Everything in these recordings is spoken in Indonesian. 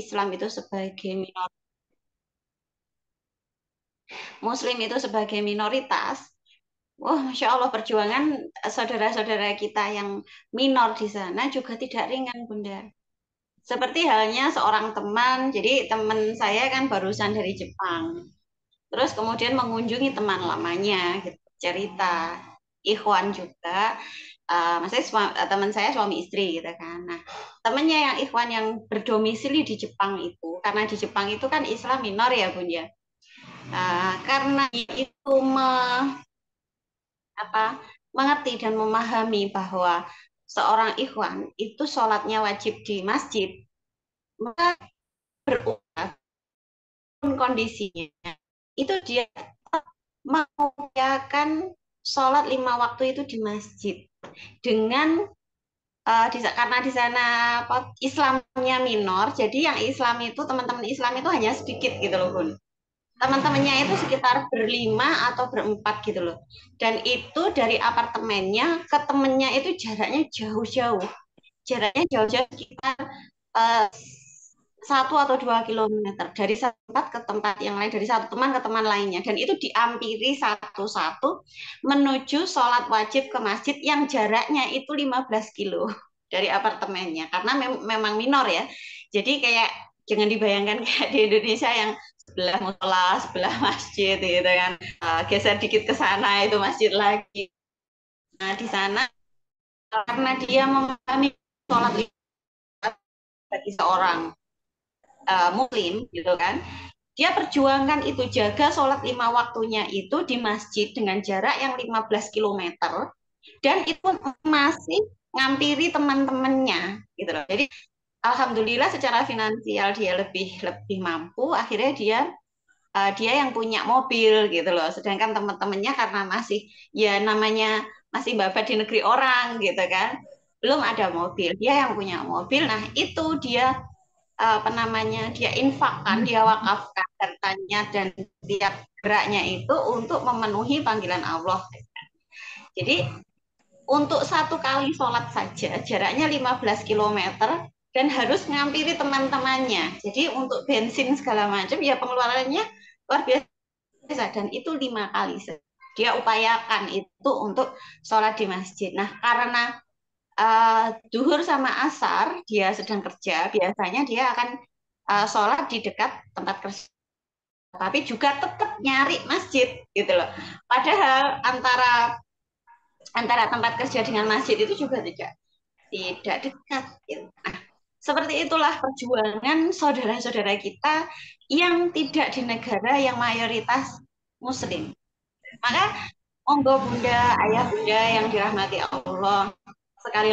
Islam itu sebagai minoritas, Muslim itu sebagai minoritas, Wah, Masya Allah, perjuangan saudara-saudara kita yang minor di sana juga tidak ringan, Bunda. Seperti halnya seorang teman, jadi teman saya kan barusan dari Jepang. Terus kemudian mengunjungi teman lamanya, gitu, cerita ikhwan juga uh, maksudnya eh, teman saya suami istri gitu kan nah temennya yang ikhwan yang berdomisili di Jepang itu karena di Jepang itu kan Islam minor ya bun ya uh, karena itu me, apa mengerti dan memahami bahwa seorang ikhwan itu sholatnya wajib di masjid maka berubah kondisinya itu dia mengupayakan sholat lima waktu itu di masjid dengan uh, di, karena di sana Islamnya minor, jadi yang Islam itu teman-teman Islam itu hanya sedikit gitu loh Bun. Teman-temannya itu sekitar berlima atau berempat gitu loh. Dan itu dari apartemennya ke temennya itu jaraknya jauh-jauh. Jaraknya jauh-jauh kita. uh, eh, satu atau dua kilometer dari tempat ke tempat yang lain dari satu teman ke teman lainnya dan itu diampiri satu-satu menuju sholat wajib ke masjid yang jaraknya itu 15 kilo dari apartemennya karena mem memang minor ya jadi kayak jangan dibayangkan kayak di Indonesia yang sebelah musola sebelah masjid gitu kan uh, geser dikit ke sana itu masjid lagi nah di sana karena dia memahami sholat bagi seorang uh, eh, muslim gitu kan dia perjuangkan itu jaga sholat lima waktunya itu di masjid dengan jarak yang 15 km dan itu masih ngampiri teman-temannya gitu loh. Jadi alhamdulillah secara finansial dia lebih lebih mampu akhirnya dia uh, dia yang punya mobil gitu loh. Sedangkan teman-temannya karena masih ya namanya masih babat di negeri orang gitu kan. Belum ada mobil. Dia yang punya mobil. Nah, itu dia Eh, apa namanya dia infakkan, hmm. dia wakafkan hartanya dan tiap geraknya itu untuk memenuhi panggilan Allah. Jadi untuk satu kali sholat saja jaraknya 15 km dan harus ngampiri teman-temannya. Jadi untuk bensin segala macam ya pengeluarannya luar biasa dan itu lima kali. Dia upayakan itu untuk sholat di masjid. Nah karena Eh, duhur sama asar dia sedang kerja, biasanya dia akan uh, sholat di dekat tempat kerja. Tapi juga tetap nyari masjid gitu loh. Padahal antara antara tempat kerja dengan masjid itu juga tidak tidak dekat. Gitu. Nah, seperti itulah perjuangan saudara-saudara kita yang tidak di negara yang mayoritas muslim. Maka monggo bunda, ayah bunda yang dirahmati Allah, sekali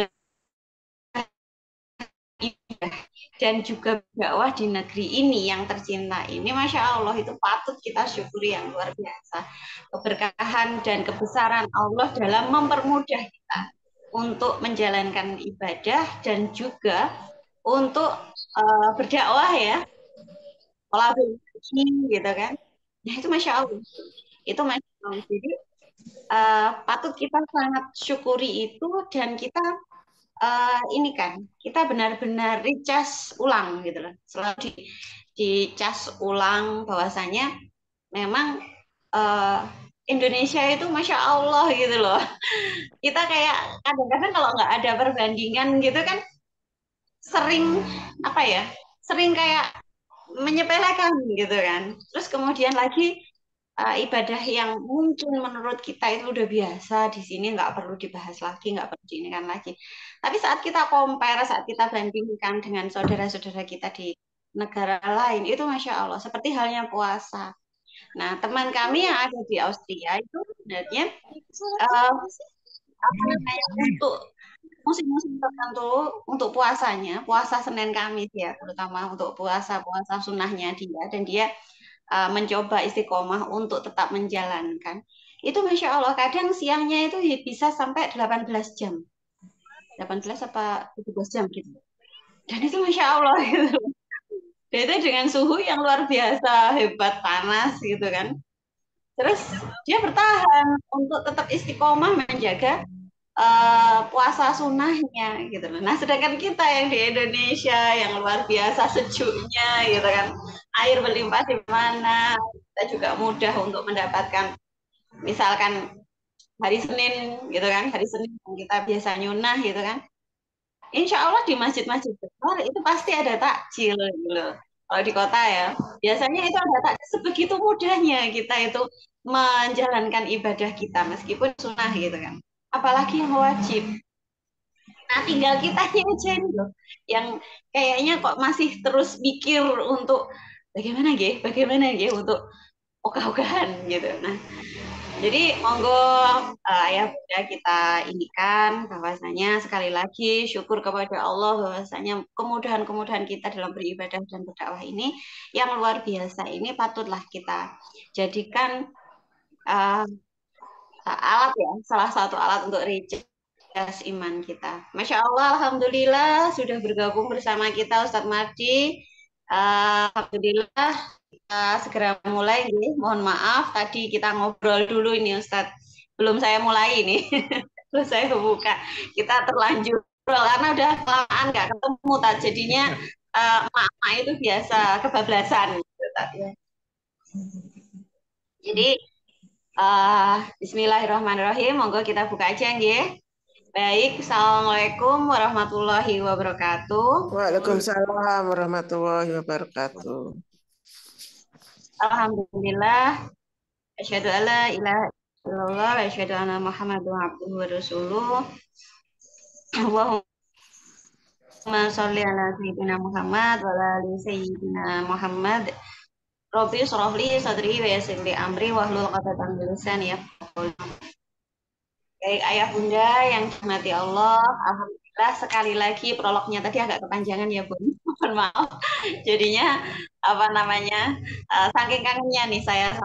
dan juga dakwah di negeri ini yang tercinta ini Masya Allah itu patut kita syukuri yang luar biasa keberkahan dan kebesaran Allah dalam mempermudah kita untuk menjalankan ibadah dan juga untuk uh, berdakwah ya olah gitu kan nah itu Masya Allah itu Masya Allah jadi uh, patut kita sangat syukuri itu dan kita uh, ini kan kita benar-benar ricas ulang gitu loh selalu di dicas ulang bahwasanya memang uh, Indonesia itu masya Allah gitu loh kita kayak kadang-kadang kalau nggak ada perbandingan gitu kan sering apa ya sering kayak menyepelekan gitu kan terus kemudian lagi uh, ibadah yang mungkin menurut kita itu udah biasa di sini nggak perlu dibahas lagi nggak perlu diinginkan lagi tapi saat kita compare saat kita bandingkan dengan saudara-saudara kita di negara lain itu masya Allah seperti halnya puasa nah teman kami yang ada di Austria itu sebenarnya uh, namanya untuk musim-musim tertentu untuk puasanya puasa Senin Kamis ya terutama untuk puasa puasa sunnahnya dia dan dia uh, mencoba istiqomah untuk tetap menjalankan itu masya Allah kadang siangnya itu bisa sampai 18 jam 18 apa 17 jam gitu dan itu masya Allah gitu dengan suhu yang luar biasa hebat panas gitu kan terus dia bertahan untuk tetap istiqomah menjaga Eh, puasa sunnahnya gitu loh. Nah sedangkan kita yang di Indonesia yang luar biasa sejuknya gitu kan air berlimpah di mana kita juga mudah untuk mendapatkan misalkan hari Senin gitu kan hari Senin kita biasa nyunah gitu kan Insya Allah di masjid-masjid besar itu pasti ada takjil gitu loh. Kalau di kota ya, biasanya itu ada takjil sebegitu mudahnya kita itu menjalankan ibadah kita meskipun sunnah gitu kan apalagi yang wajib. Nah, tinggal kita yang cendol, yang kayaknya kok masih terus mikir untuk bagaimana ya, bagaimana ya untuk ogah-ogahan gitu. Nah, jadi monggo uh, ya bunda kita indikan bahwasanya sekali lagi syukur kepada Allah bahwasanya kemudahan-kemudahan kita dalam beribadah dan berdakwah ini yang luar biasa ini patutlah kita jadikan uh, Eh, alat ya, salah satu alat untuk recharge iman kita. Masya Allah, Alhamdulillah sudah bergabung bersama kita Ustadz Mardi. Uh, eh, Alhamdulillah kita segera mulai nih. Mohon maaf tadi kita ngobrol dulu ini Ustadz. Belum saya mulai ini, belum saya buka. Kita terlanjur karena udah kelamaan nggak ketemu tak jadinya uh, itu biasa kebablasan gitu, tak, ya. Jadi Uh, Bismillahirrahmanirrahim. Monggo kita buka aja nggih. Baik, Assalamualaikum warahmatullahi wabarakatuh. Waalaikumsalam warahmatullahi wabarakatuh. Alhamdulillah. Asyhadu alla ilaha illallah wa asyhadu anna Muhammadun abduhu wa rasuluh. Allahumma sholli ala sayyidina Muhammad wa ala ali sayyidina Muhammad. Robi Sorohli Sadri WSMB Amri Wahlul Qadatan Bilisan ya Baik ayah bunda yang dihormati Allah Alhamdulillah sekali lagi prolognya tadi agak kepanjangan ya bun Mohon maaf jadinya apa namanya uh, saking kangennya nih saya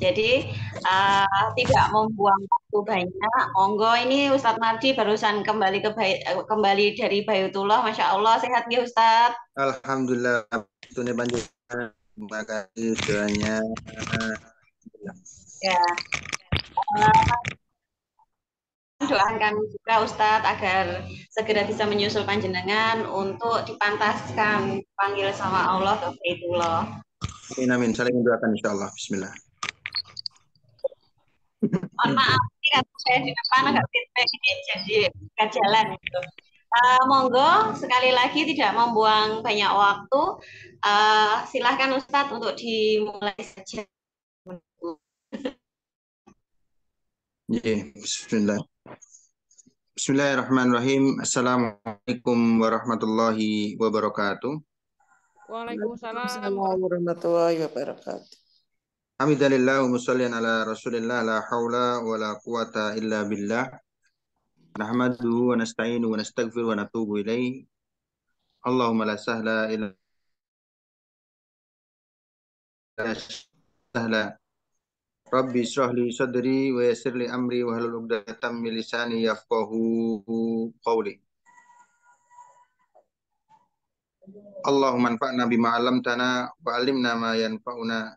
jadi uh, tidak membuang waktu banyak. Monggo ini Ustadz Mardi barusan kembali ke eh, kembali dari Bayutullah, masya Allah sehat ya Ustadz. Alhamdulillah. Tunai banjir. Terima kasih doanya. Ya. Uh, doakan kami juga Ustadz agar segera bisa menyusul panjenengan untuk dipantaskan panggil sama Allah ke loh. Amin amin. Saling mendoakan insya Allah. Bismillah. Mohon maaf, ini kan saya di depan agak feedback ini jadi kejalan gitu. Uh, monggo sekali lagi tidak membuang banyak waktu. Uh, silahkan Ustadz untuk dimulai saja. Iya, bismillah. Bismillahirrahmanirrahim. Assalamualaikum warahmatullahi wabarakatuh. Waalaikumsalam warahmatullahi wabarakatuh. Hamidalillah wa ala rasulillah la haula wa la quwata illa billah. Nahmaduhu wa nasta'inu wa nastaghfiruhu wa natubu Allahumma la sahla illa sahla. Rabbi israh wa yassir amri wa halul ugdatan min lisani Allahumma anfa'na bima 'allamtana wa 'allimna ma yanfa'una.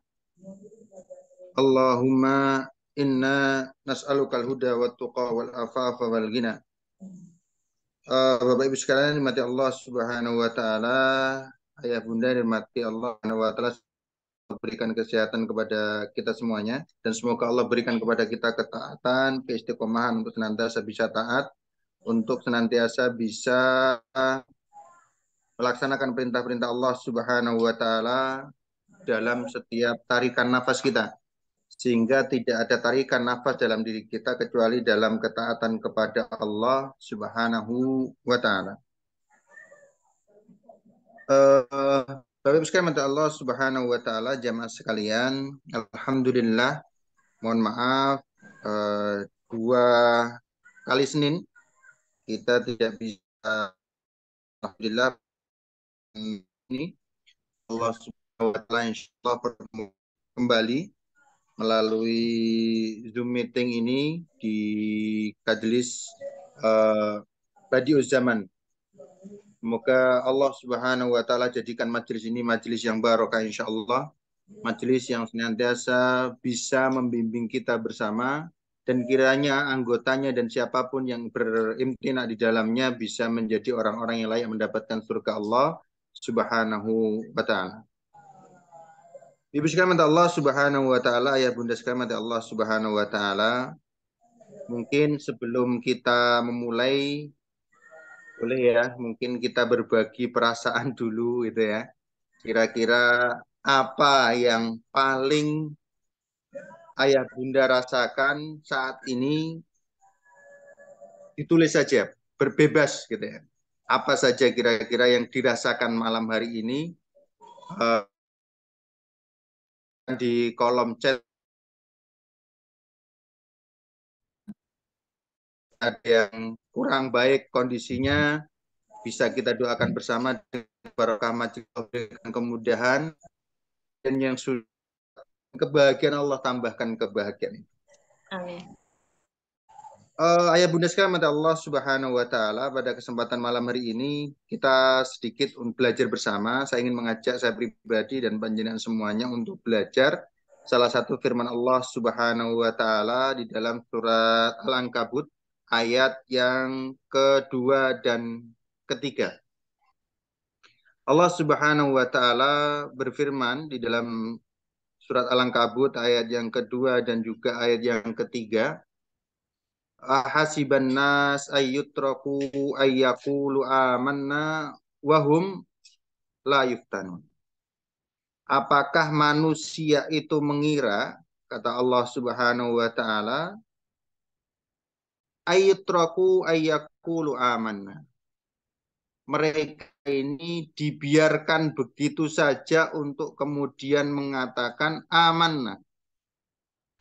Allahumma Inna nas'alukal huda wa tuqa wal afafa wal gina. Uh, eh, Bapak Ibu sekalian dimati Allah Subhanahu wa taala, ayah bunda dimati Allah Subhanahu wa taala berikan kesehatan kepada kita semuanya dan semoga Allah berikan kepada kita ketaatan, keistiqomahan untuk senantiasa bisa taat, untuk senantiasa bisa melaksanakan perintah-perintah Allah Subhanahu wa taala dalam setiap tarikan nafas kita sehingga tidak ada tarikan nafas dalam diri kita kecuali dalam ketaatan kepada Allah Subhanahu wa taala. Uh, Bapak Ibu sekalian, Allah Subhanahu wa taala jamaah sekalian, alhamdulillah mohon maaf uh, dua kali Senin kita tidak bisa alhamdulillah ini Allah Subhanahu wa taala insyaallah kembali melalui Zoom meeting ini di Kajlis uh, eh, Badius Zaman. Semoga Allah Subhanahu wa taala jadikan majelis ini majelis yang barokah insyaallah, majelis yang senantiasa bisa membimbing kita bersama dan kiranya anggotanya dan siapapun yang berimtina di dalamnya bisa menjadi orang-orang yang layak mendapatkan surga Allah Subhanahu wa taala. Ibu sekalian Allah Subhanahu wa taala, ayah bunda sekalian Allah Subhanahu wa taala. Mungkin sebelum kita memulai boleh ya, mungkin kita berbagi perasaan dulu gitu ya. Kira-kira apa yang paling ayah bunda rasakan saat ini ditulis saja, berbebas gitu ya. Apa saja kira-kira yang dirasakan malam hari ini? Uh, di kolom chat ada yang kurang baik kondisinya bisa kita doakan bersama dengan barokah majelis dengan kemudahan dan yang sudah kebahagiaan Allah tambahkan kebahagiaan. Amin uh, ayah bunda sekalian mata Allah Subhanahu wa taala pada kesempatan malam hari ini kita sedikit belajar bersama. Saya ingin mengajak saya pribadi dan panjenengan semuanya untuk belajar salah satu firman Allah Subhanahu wa taala di dalam surat Al-Ankabut ayat yang kedua dan ketiga. Allah Subhanahu wa taala berfirman di dalam surat Al-Ankabut ayat yang kedua dan juga ayat yang ketiga Ahasiban nas ayyutraku ayyakulu amanna wahum la Apakah manusia itu mengira, kata Allah subhanahu wa ta'ala, ayyutraku ayyakulu amanna. Mereka ini dibiarkan begitu saja untuk kemudian mengatakan amanah.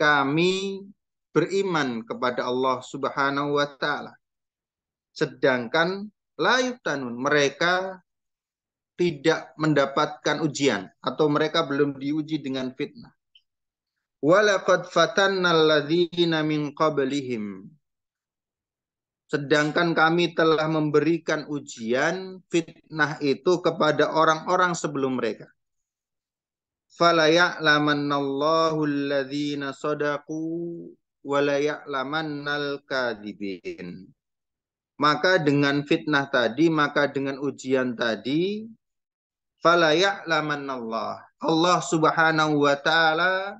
Kami beriman kepada Allah Subhanahu wa taala. Sedangkan layuk tanun mereka tidak mendapatkan ujian atau mereka belum diuji dengan fitnah. Walaqad fatannal ladzina min qablihim. Sedangkan kami telah memberikan ujian fitnah itu kepada orang-orang sebelum mereka. Fala ya'lamannallahu alladzina sadaqu nal kadibin. Maka dengan fitnah tadi, maka dengan ujian tadi, laman Allah subhanahu wa ta'ala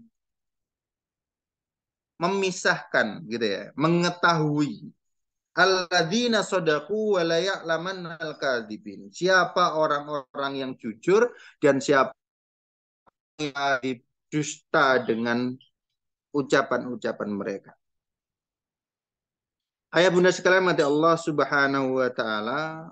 memisahkan gitu ya, mengetahui Alladzina sodaku walaya'laman al-kadibin. Siapa orang-orang yang jujur dan siapa yang dusta dengan ucapan-ucapan mereka. Ayah bunda sekalian mati Allah subhanahu wa ta'ala.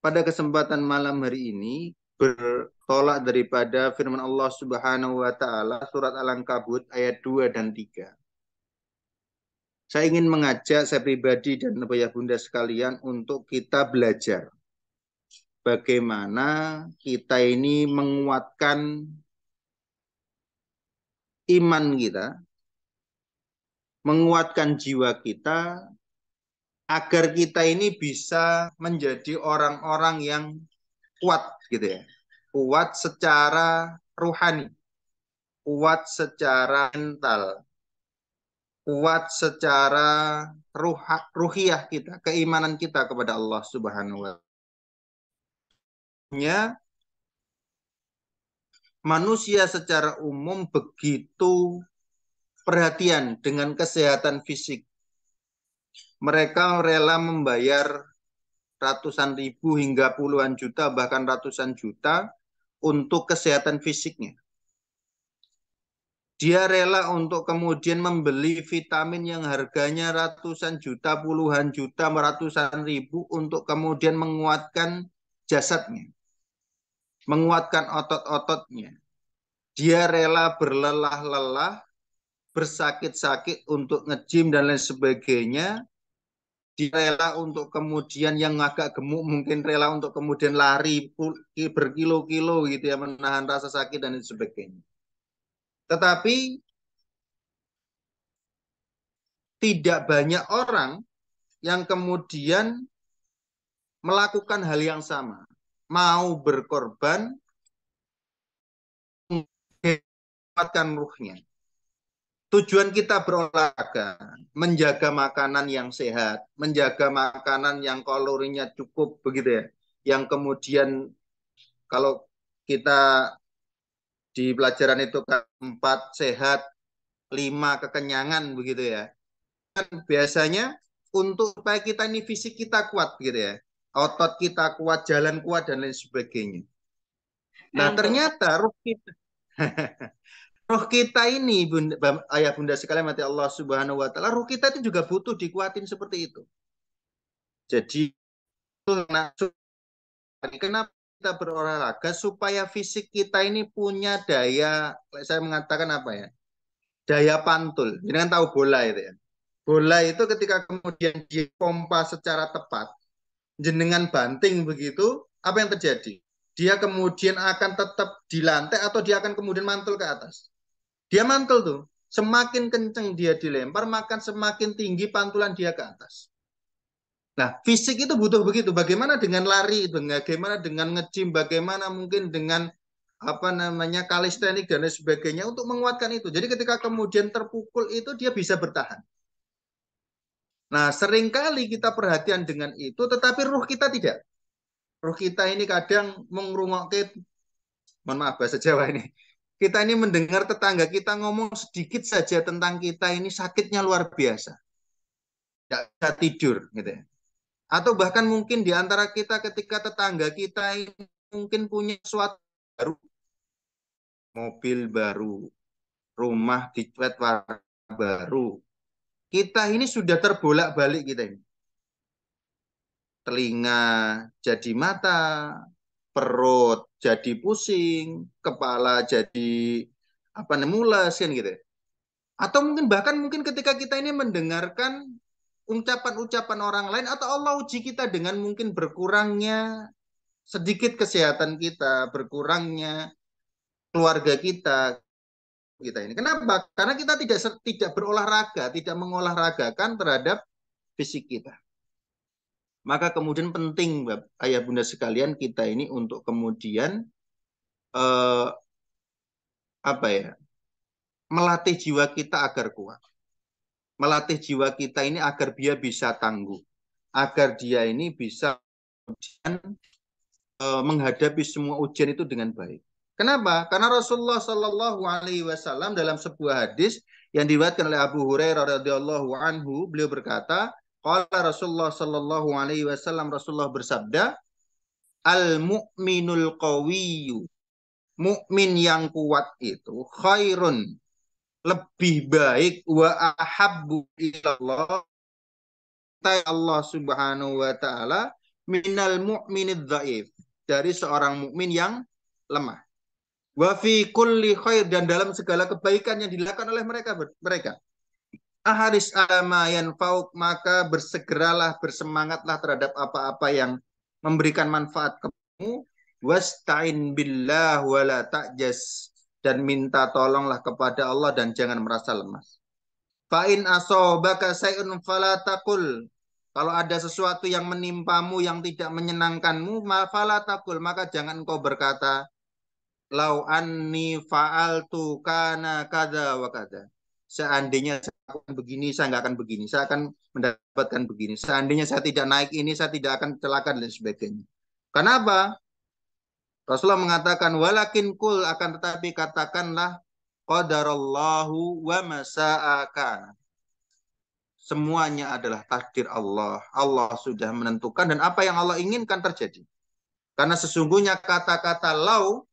Pada kesempatan malam hari ini bertolak daripada firman Allah subhanahu wa ta'ala surat Al-Ankabut ayat 2 dan 3. Saya ingin mengajak saya pribadi dan ayah bunda sekalian untuk kita belajar. Bagaimana kita ini menguatkan iman kita, menguatkan jiwa kita, agar kita ini bisa menjadi orang-orang yang kuat gitu ya. Kuat secara rohani, kuat secara mental, kuat secara ruh, ruhiyah kita, keimanan kita kepada Allah Subhanahu wa taala manusia secara umum begitu perhatian dengan kesehatan fisik. Mereka rela membayar ratusan ribu hingga puluhan juta, bahkan ratusan juta untuk kesehatan fisiknya. Dia rela untuk kemudian membeli vitamin yang harganya ratusan juta, puluhan juta, ratusan ribu untuk kemudian menguatkan jasadnya menguatkan otot-ototnya. Dia rela berlelah-lelah, bersakit-sakit untuk ngejim dan lain sebagainya. Dia rela untuk kemudian yang agak gemuk mungkin rela untuk kemudian lari berkilo-kilo gitu ya menahan rasa sakit dan lain sebagainya. Tetapi tidak banyak orang yang kemudian melakukan hal yang sama mau berkorban menguatkan ruhnya. Tujuan kita berolahraga, menjaga makanan yang sehat, menjaga makanan yang kalorinya cukup begitu ya. Yang kemudian kalau kita di pelajaran itu keempat empat sehat, lima kekenyangan begitu ya. Kan biasanya untuk supaya kita ini fisik kita kuat gitu ya otot kita kuat, jalan kuat dan lain sebagainya. Nah, ternyata roh kita roh kita ini bunda, ayah bunda sekalian mati Allah Subhanahu wa taala, roh kita itu juga butuh dikuatin seperti itu. Jadi kenapa kita berolahraga supaya fisik kita ini punya daya saya mengatakan apa ya? daya pantul. Jangan tahu bola itu ya. Bola itu ketika kemudian dipompa secara tepat, jenengan banting begitu, apa yang terjadi? Dia kemudian akan tetap di lantai atau dia akan kemudian mantul ke atas. Dia mantul tuh. Semakin kenceng dia dilempar, maka semakin tinggi pantulan dia ke atas. Nah, fisik itu butuh begitu. Bagaimana dengan lari, bagaimana dengan ngejim, bagaimana mungkin dengan apa namanya kalistenik dan lain sebagainya untuk menguatkan itu. Jadi ketika kemudian terpukul itu dia bisa bertahan. Nah, seringkali kita perhatian dengan itu, tetapi ruh kita tidak. Ruh kita ini kadang mengrungokkan, mohon maaf bahasa Jawa ini, kita ini mendengar tetangga kita ngomong sedikit saja tentang kita ini sakitnya luar biasa. Tidak bisa tidur, gitu ya. Atau bahkan mungkin di antara kita ketika tetangga kita ini mungkin punya suatu baru, mobil baru, rumah dicuet warna baru, kita ini sudah terbolak-balik kita ini. Telinga jadi mata, perut jadi pusing, kepala jadi apa namanya mules kan gitu. Ya. Atau mungkin bahkan mungkin ketika kita ini mendengarkan ucapan-ucapan orang lain atau Allah uji kita dengan mungkin berkurangnya sedikit kesehatan kita, berkurangnya keluarga kita, kita ini. Kenapa? Karena kita tidak tidak berolahraga, tidak mengolahragakan terhadap fisik kita. Maka kemudian penting ayah bunda sekalian kita ini untuk kemudian eh, apa ya melatih jiwa kita agar kuat, melatih jiwa kita ini agar dia bisa tangguh, agar dia ini bisa eh, menghadapi semua ujian itu dengan baik. Kenapa? Karena Rasulullah Shallallahu Alaihi Wasallam dalam sebuah hadis yang diriwayatkan oleh Abu Hurairah radhiyallahu anhu, beliau berkata, "Kala Rasulullah Shallallahu Alaihi Wasallam Rasulullah bersabda, al mukminul qawiyu mukmin yang kuat itu khairun lebih baik wa ahabbu ilallah Allah Subhanahu wa taala minal mu'minid dhaif dari seorang mukmin yang lemah. Wafi kulli khair dan dalam segala kebaikan yang dilakukan oleh mereka mereka. Aharis alamayan fauk maka bersegeralah bersemangatlah terhadap apa-apa yang memberikan manfaat kamu wasta'in billah wala ta'jas dan minta tolonglah kepada Allah dan jangan merasa lemas. Fa'in asobaka sayun falatakul. Kalau ada sesuatu yang menimpamu yang tidak menyenangkanmu, falatakul. Maka jangan kau berkata, lau anni fa'altu kana kada wa kada. Seandainya saya akan begini, saya nggak akan begini. Saya akan mendapatkan begini. Seandainya saya tidak naik ini, saya tidak akan celaka dan sebagainya. Kenapa? Rasulullah mengatakan walakin kul akan tetapi katakanlah qadarallahu wa masa'aka. Semuanya adalah takdir Allah. Allah sudah menentukan dan apa yang Allah inginkan terjadi. Karena sesungguhnya kata-kata lau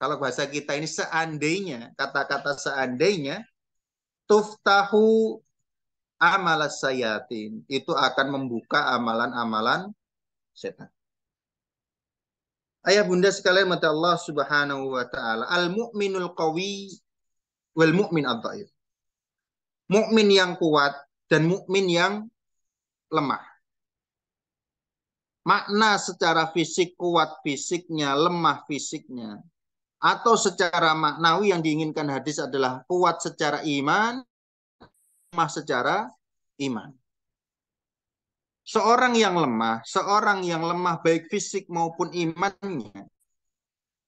kalau bahasa kita ini seandainya, kata-kata seandainya, tuftahu amalas sayatin. Itu akan membuka amalan-amalan setan. Ayah bunda sekalian mata Allah subhanahu wa ta'ala. Al-mu'minul qawi wal mu'min ad Mukmin yang kuat dan mukmin yang lemah. Makna secara fisik kuat fisiknya, lemah fisiknya atau secara maknawi yang diinginkan hadis adalah kuat secara iman, lemah secara iman. Seorang yang lemah, seorang yang lemah baik fisik maupun imannya,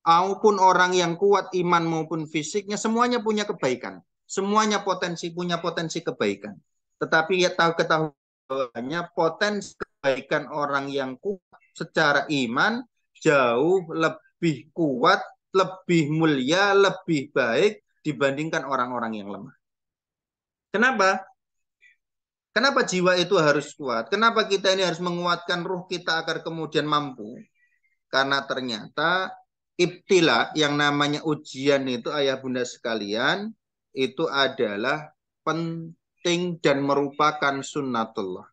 maupun orang yang kuat iman maupun fisiknya, semuanya punya kebaikan. Semuanya potensi punya potensi kebaikan. Tetapi ya tahu ketahuannya potensi kebaikan orang yang kuat secara iman jauh lebih kuat lebih mulia, lebih baik dibandingkan orang-orang yang lemah. Kenapa? Kenapa jiwa itu harus kuat? Kenapa kita ini harus menguatkan ruh kita agar kemudian mampu? Karena ternyata ibtila yang namanya ujian itu ayah bunda sekalian itu adalah penting dan merupakan sunnatullah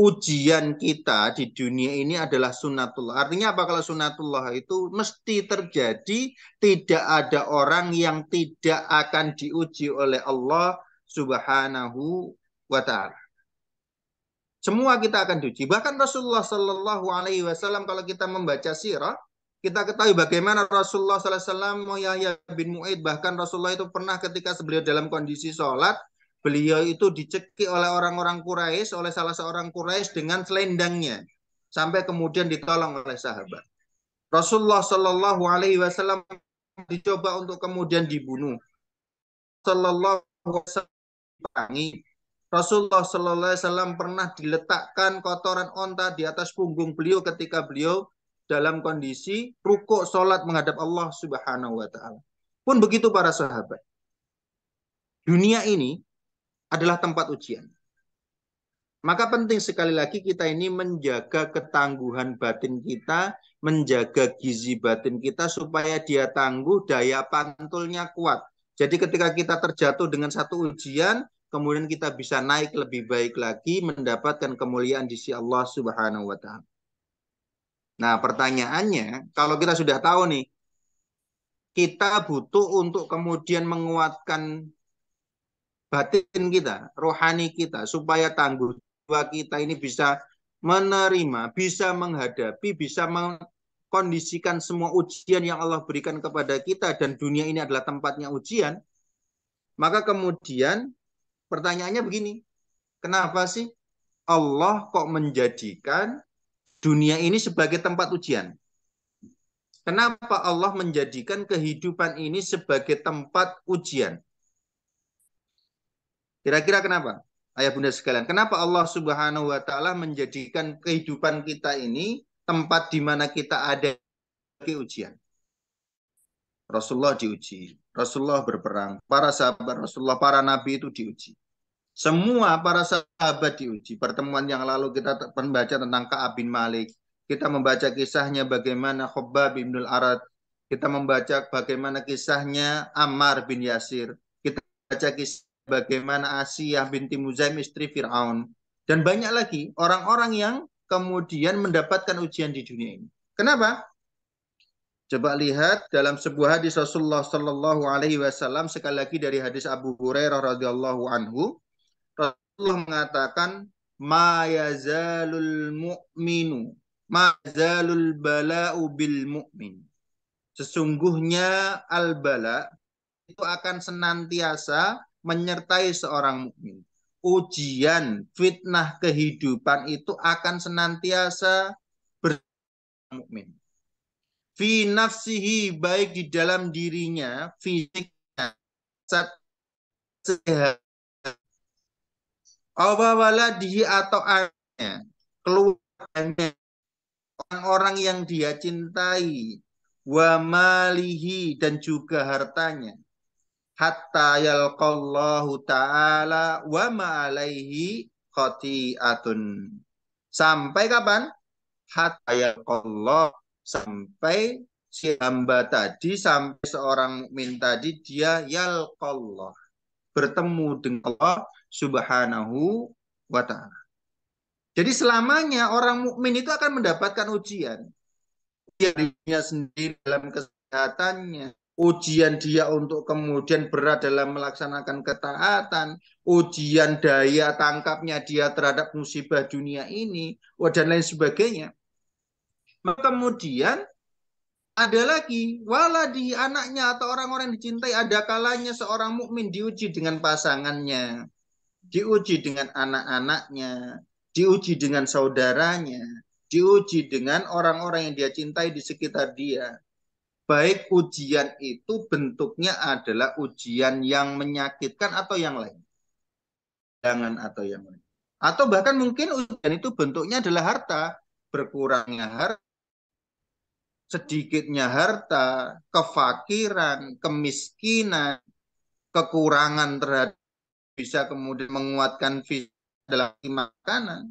ujian kita di dunia ini adalah sunatullah. Artinya apa kalau sunatullah itu mesti terjadi tidak ada orang yang tidak akan diuji oleh Allah Subhanahu wa taala. Semua kita akan diuji. Bahkan Rasulullah Shallallahu Alaihi Wasallam kalau kita membaca sirah, kita ketahui bagaimana Rasulullah Sallallahu Alaihi Wasallam bin Mu'id bahkan Rasulullah itu pernah ketika sebelum dalam kondisi sholat beliau itu dicekik oleh orang-orang Quraisy oleh salah seorang Quraisy dengan selendangnya sampai kemudian ditolong oleh sahabat. Rasulullah Shallallahu Alaihi Wasallam dicoba untuk kemudian dibunuh. Shallallahu Alaihi Rasulullah Shallallahu Alaihi Wasallam pernah diletakkan kotoran onta di atas punggung beliau ketika beliau dalam kondisi rukuk sholat menghadap Allah Subhanahu Wa Taala. Pun begitu para sahabat. Dunia ini adalah tempat ujian. Maka penting sekali lagi kita ini menjaga ketangguhan batin kita, menjaga gizi batin kita supaya dia tangguh, daya pantulnya kuat. Jadi ketika kita terjatuh dengan satu ujian, kemudian kita bisa naik lebih baik lagi, mendapatkan kemuliaan di sisi Allah Subhanahu wa taala. Nah, pertanyaannya, kalau kita sudah tahu nih, kita butuh untuk kemudian menguatkan batin kita, rohani kita, supaya tangguh jiwa kita ini bisa menerima, bisa menghadapi, bisa mengkondisikan semua ujian yang Allah berikan kepada kita dan dunia ini adalah tempatnya ujian, maka kemudian pertanyaannya begini, kenapa sih Allah kok menjadikan dunia ini sebagai tempat ujian? Kenapa Allah menjadikan kehidupan ini sebagai tempat ujian? Kira-kira kenapa? Ayah bunda sekalian, kenapa Allah Subhanahu wa taala menjadikan kehidupan kita ini tempat di mana kita ada di ujian? Rasulullah diuji, Rasulullah berperang, para sahabat Rasulullah, para nabi itu diuji. Semua para sahabat diuji. Pertemuan yang lalu kita membaca tentang Ka'ab bin Malik, kita membaca kisahnya bagaimana Khobab bin Arad, kita membaca bagaimana kisahnya Ammar bin Yasir, kita baca kisah bagaimana Asiyah binti Muzaim istri Fir'aun. Dan banyak lagi orang-orang yang kemudian mendapatkan ujian di dunia ini. Kenapa? Coba lihat dalam sebuah hadis Rasulullah Shallallahu Alaihi Wasallam sekali lagi dari hadis Abu Hurairah radhiyallahu anhu Rasulullah mengatakan yazalul mu'minu yazalul bala'u bil mu'min. Sesungguhnya al-bala itu akan senantiasa menyertai seorang mukmin. Ujian fitnah kehidupan itu akan senantiasa bersama mukmin. Fi nafsihi baik di dalam dirinya, fisiknya, saat sehat, awawaladihi atau anaknya, keluarganya, orang-orang yang dia cintai, wa malihi dan juga hartanya hatta yalqallahu ta'ala wa ma'alaihi khati'atun. Sampai kapan? Hatta yalqallahu sampai si hamba tadi sampai seorang mukmin tadi dia yalqallah bertemu dengan Allah Subhanahu wa taala. Jadi selamanya orang mukmin itu akan mendapatkan ujian. Dirinya sendiri dalam kesehatannya, ujian dia untuk kemudian berat dalam melaksanakan ketaatan, ujian daya tangkapnya dia terhadap musibah dunia ini, dan lain sebagainya. Maka kemudian ada lagi wala di anaknya atau orang-orang yang dicintai ada kalanya seorang mukmin diuji dengan pasangannya, diuji dengan anak-anaknya, diuji dengan saudaranya, diuji dengan orang-orang yang dia cintai di sekitar dia baik ujian itu bentuknya adalah ujian yang menyakitkan atau yang lain. Jangan atau yang lain. Atau bahkan mungkin ujian itu bentuknya adalah harta. Berkurangnya harta, sedikitnya harta, kefakiran, kemiskinan, kekurangan terhadap bisa kemudian menguatkan fisik dalam makanan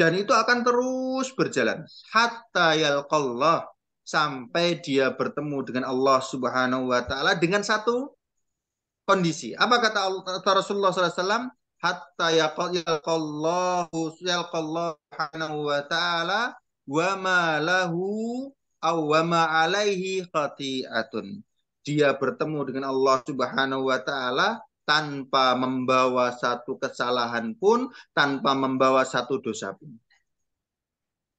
dan itu akan terus berjalan hatta yalqallah sampai dia bertemu dengan Allah Subhanahu wa taala dengan satu kondisi. Apa kata, Allah, Sallallahu Rasulullah SAW? Hatta yaqallahu yaqallahu subhanahu wa ta'ala wa ma lahu aw wa ma alaihi khati'atun. Dia bertemu dengan Allah Subhanahu wa taala tanpa membawa satu kesalahan pun, tanpa membawa satu dosa pun.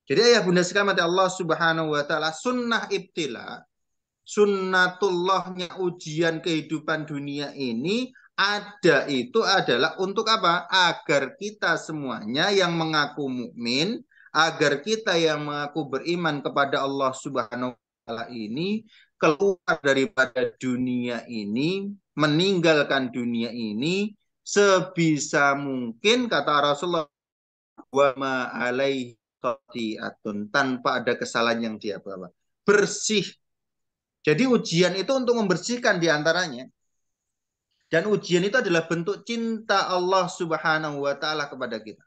Jadi ayah bunda sekalian mati Allah subhanahu wa ta'ala sunnah ibtila, sunnatullahnya ujian kehidupan dunia ini ada itu adalah untuk apa? Agar kita semuanya yang mengaku mukmin, agar kita yang mengaku beriman kepada Allah Subhanahu wa taala ini keluar daripada dunia ini, meninggalkan dunia ini sebisa mungkin kata Rasulullah wa ma khati'atun tanpa ada kesalahan yang dia bawa. Bersih. Jadi ujian itu untuk membersihkan diantaranya. Dan ujian itu adalah bentuk cinta Allah Subhanahu wa taala kepada kita.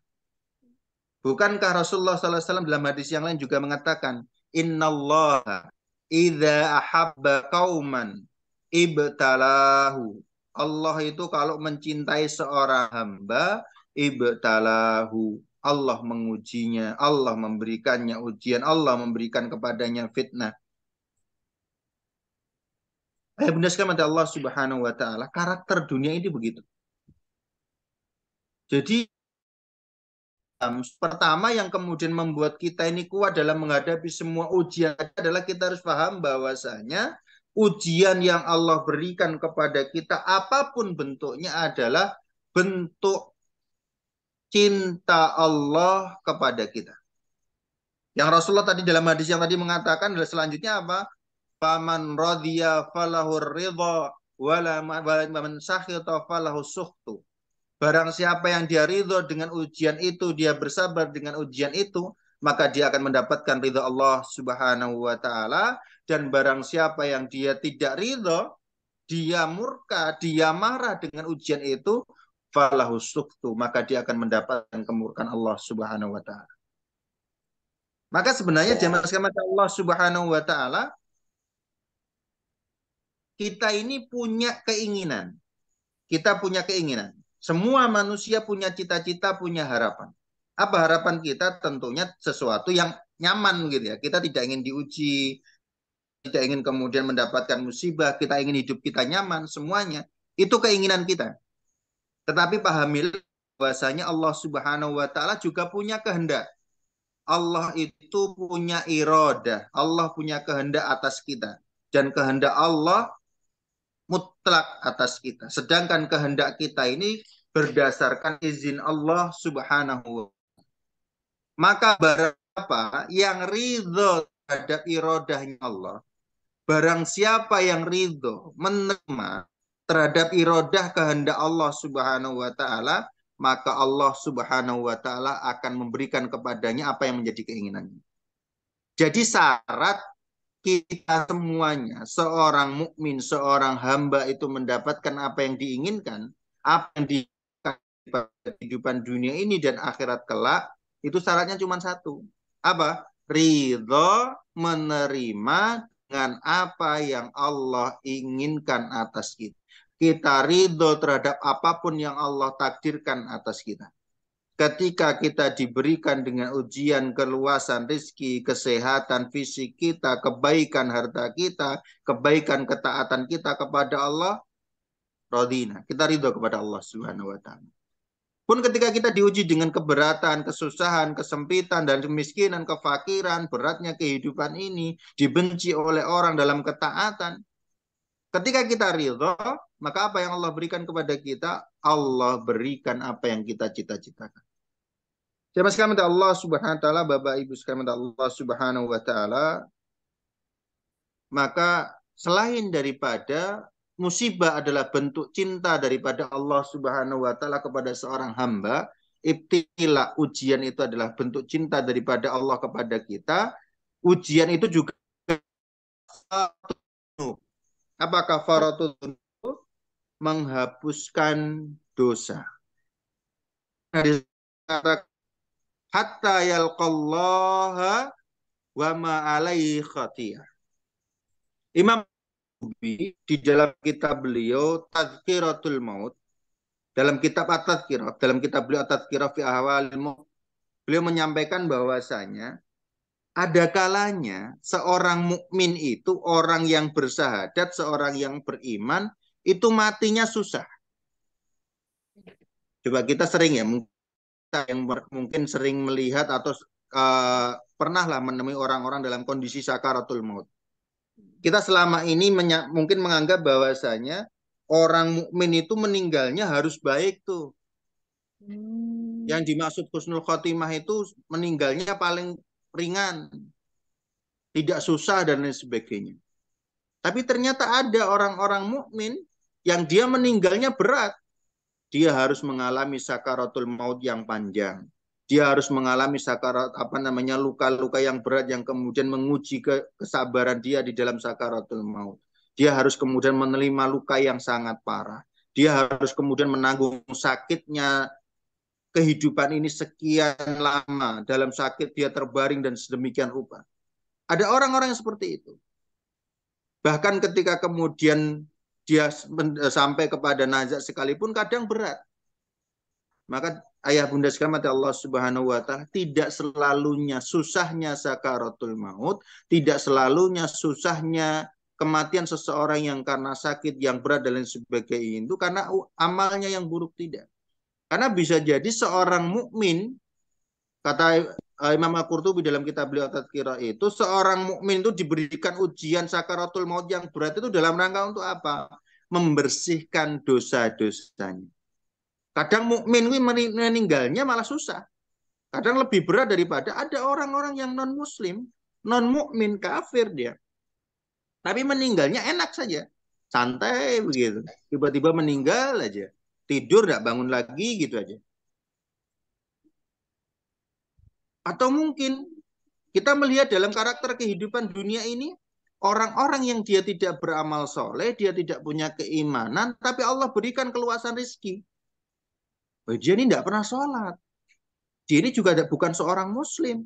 Bukankah Rasulullah SAW dalam hadis yang lain juga mengatakan, Inna Allah idha ahabba kauman ibtalahu. Allah itu kalau mencintai seorang hamba, ibtalahu. Allah mengujinya, Allah memberikannya ujian, Allah memberikan kepadanya fitnah. Ayah bunda sekalian Allah subhanahu wa ta'ala, karakter dunia ini begitu. Jadi, um, pertama yang kemudian membuat kita ini kuat dalam menghadapi semua ujian adalah kita harus paham bahwasanya ujian yang Allah berikan kepada kita apapun bentuknya adalah bentuk cinta Allah kepada kita. Yang Rasulullah tadi dalam hadis yang tadi mengatakan adalah selanjutnya apa? Faman radhiya falahur ridha wala falahu Barang siapa yang dia ridho dengan ujian itu, dia bersabar dengan ujian itu, maka dia akan mendapatkan ridho Allah Subhanahu wa taala dan barang siapa yang dia tidak ridho, dia murka, dia marah dengan ujian itu, falahu suktu, maka dia akan mendapatkan kemurkan Allah Subhanahu wa taala. Maka sebenarnya dia masukkan Allah Subhanahu wa taala kita ini punya keinginan. Kita punya keinginan. Semua manusia punya cita-cita, punya harapan. Apa harapan kita? Tentunya sesuatu yang nyaman gitu ya. Kita tidak ingin diuji, tidak ingin kemudian mendapatkan musibah, kita ingin hidup kita nyaman semuanya. Itu keinginan kita. Tetapi pahamilah bahwasanya Allah Subhanahu wa taala juga punya kehendak. Allah itu punya iroda, Allah punya kehendak atas kita dan kehendak Allah mutlak atas kita. Sedangkan kehendak kita ini berdasarkan izin Allah Subhanahu wa Taala Maka berapa yang ridho terhadap irodahnya Allah, barang siapa yang ridho menerima terhadap irodah kehendak Allah Subhanahu wa taala, maka Allah Subhanahu wa taala akan memberikan kepadanya apa yang menjadi keinginannya. Jadi syarat kita semuanya, seorang mukmin, seorang hamba itu mendapatkan apa yang diinginkan, apa yang diinginkan kehidupan dunia ini dan akhirat kelak, itu syaratnya cuma satu. Apa? Ridho menerima dengan apa yang Allah inginkan atas kita. Kita ridho terhadap apapun yang Allah takdirkan atas kita. Ketika kita diberikan dengan ujian keluasan rizki, kesehatan fisik kita, kebaikan harta kita, kebaikan ketaatan kita kepada Allah, rodina. Kita ridho kepada Allah Subhanahu wa Ta'ala. Pun ketika kita diuji dengan keberatan, kesusahan, kesempitan, dan kemiskinan, kefakiran, beratnya kehidupan ini, dibenci oleh orang dalam ketaatan. Ketika kita ridho, maka apa yang Allah berikan kepada kita, Allah berikan apa yang kita cita-citakan. Siapa sekalian minta Allah subhanahu wa ta'ala, Bapak Ibu sekalian minta Allah subhanahu wa ta'ala, maka selain daripada musibah adalah bentuk cinta daripada Allah Subhanahu wa taala kepada seorang hamba, ibtila ujian itu adalah bentuk cinta daripada Allah kepada kita. Ujian itu juga Apakah faratul menghapuskan dosa. Hatta yalqallaha wa ma alaihi Imam di dalam kitab beliau Tazkiratul Maut dalam kitab atas tazkirah dalam kitab beliau atas tazkirah fi beliau menyampaikan bahwasanya ada kalanya seorang mukmin itu orang yang bersahadat, seorang yang beriman itu matinya susah. Coba kita sering ya kita yang mungkin sering melihat atau uh, pernahlah menemui orang-orang dalam kondisi sakaratul maut kita selama ini mungkin menganggap bahwasanya orang mukmin itu meninggalnya harus baik tuh. Hmm. Yang dimaksud husnul khotimah itu meninggalnya paling ringan. Tidak susah dan lain sebagainya. Tapi ternyata ada orang-orang mukmin yang dia meninggalnya berat. Dia harus mengalami sakaratul maut yang panjang dia harus mengalami sakarat apa namanya luka-luka yang berat yang kemudian menguji ke, kesabaran dia di dalam sakaratul maut. Dia harus kemudian menerima luka yang sangat parah. Dia harus kemudian menanggung sakitnya kehidupan ini sekian lama dalam sakit dia terbaring dan sedemikian rupa. Ada orang-orang yang seperti itu. Bahkan ketika kemudian dia sampai kepada nazak sekalipun kadang berat. Maka ayah bunda sekalian Allah Subhanahu wa taala tidak selalunya susahnya sakaratul maut, tidak selalunya susahnya kematian seseorang yang karena sakit yang berat dan lain sebagainya itu karena amalnya yang buruk tidak. Karena bisa jadi seorang mukmin kata e, Imam Al-Qurtubi dalam kitab beliau Tadkira itu seorang mukmin itu diberikan ujian sakaratul maut yang berat itu dalam rangka untuk apa? Membersihkan dosa-dosanya. Kadang mukmin kuwi meninggalnya malah susah. Kadang lebih berat daripada ada orang-orang yang non muslim, non mukmin kafir dia. Tapi meninggalnya enak saja. Santai begitu. Tiba-tiba meninggal aja. Tidur enggak bangun lagi gitu aja. Atau mungkin kita melihat dalam karakter kehidupan dunia ini, orang-orang yang dia tidak beramal soleh, dia tidak punya keimanan, tapi Allah berikan keluasan rizki bahwa dia ini tidak pernah sholat. Dia ini juga bukan seorang muslim.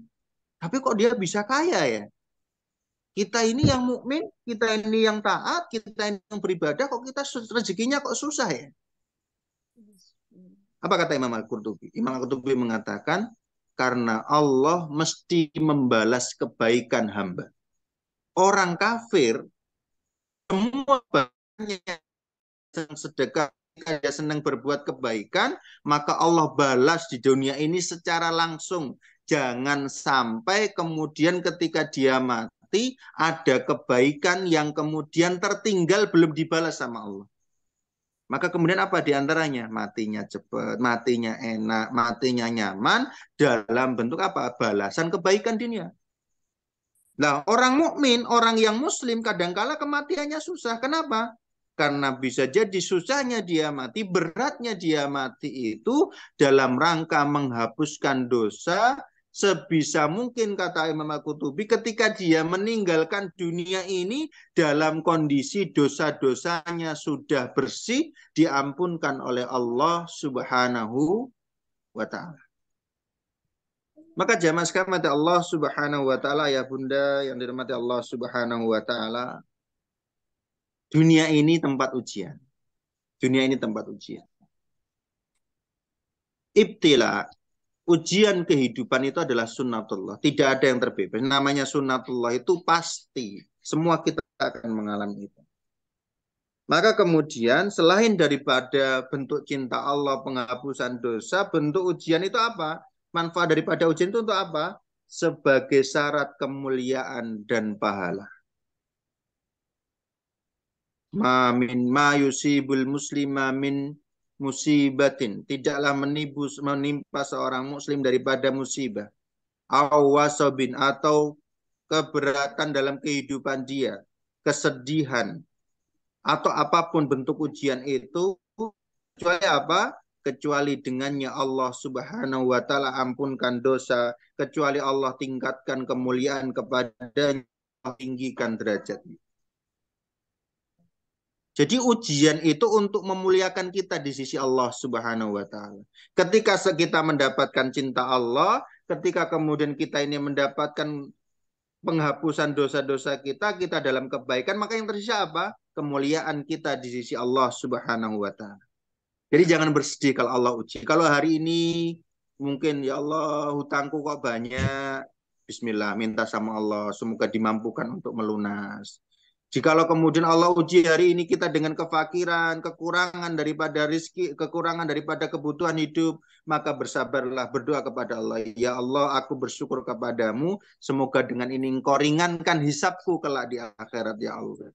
Tapi kok dia bisa kaya ya? Kita ini yang mukmin, kita ini yang taat, kita ini yang beribadah, kok kita rezekinya kok susah ya? Apa kata Imam Al-Qurtubi? Imam Al-Qurtubi mengatakan, karena Allah mesti membalas kebaikan hamba. Orang kafir, semua banyak yang sedekah ketika dia senang berbuat kebaikan, maka Allah balas di dunia ini secara langsung. Jangan sampai kemudian ketika dia mati, ada kebaikan yang kemudian tertinggal belum dibalas sama Allah. Maka kemudian apa diantaranya? Matinya cepat, matinya enak, matinya nyaman dalam bentuk apa? Balasan kebaikan dunia. Nah, orang mukmin, orang yang muslim kadangkala kematiannya susah. Kenapa? karena bisa jadi susahnya dia mati, beratnya dia mati itu dalam rangka menghapuskan dosa sebisa mungkin kata Imam al ketika dia meninggalkan dunia ini dalam kondisi dosa-dosanya sudah bersih diampunkan oleh Allah Subhanahu wa taala. Maka jamaah sekalian Allah Subhanahu wa taala ya Bunda yang dirahmati Allah Subhanahu wa taala Dunia ini tempat ujian. Dunia ini tempat ujian. Ibtila, ujian kehidupan itu adalah sunnatullah. Tidak ada yang terbebas. Namanya sunnatullah itu pasti. Semua kita akan mengalami itu. Maka kemudian selain daripada bentuk cinta Allah, penghapusan dosa, bentuk ujian itu apa? Manfaat daripada ujian itu untuk apa? Sebagai syarat kemuliaan dan pahala ma min ma yusibul muslima min musibatin tidaklah menipu menimpa seorang muslim daripada musibah awasobin atau keberatan dalam kehidupan dia kesedihan atau apapun bentuk ujian itu kecuali apa kecuali dengannya Allah Subhanahu wa taala ampunkan dosa kecuali Allah tingkatkan kemuliaan kepadanya tinggikan derajatnya jadi ujian itu untuk memuliakan kita di sisi Allah Subhanahu wa taala. Ketika kita mendapatkan cinta Allah, ketika kemudian kita ini mendapatkan penghapusan dosa-dosa kita, kita dalam kebaikan, maka yang tersisa apa? Kemuliaan kita di sisi Allah Subhanahu wa taala. Jadi jangan bersedih kalau Allah uji. Kalau hari ini mungkin ya Allah hutangku kok banyak, bismillah minta sama Allah semoga dimampukan untuk melunas Jikalau kemudian Allah uji hari ini kita dengan kefakiran, kekurangan daripada rizki, kekurangan daripada kebutuhan hidup, maka bersabarlah berdoa kepada Allah. Ya Allah, aku bersyukur kepadamu. Semoga dengan ini engkau ringankan hisapku kelak di akhirat ya Allah.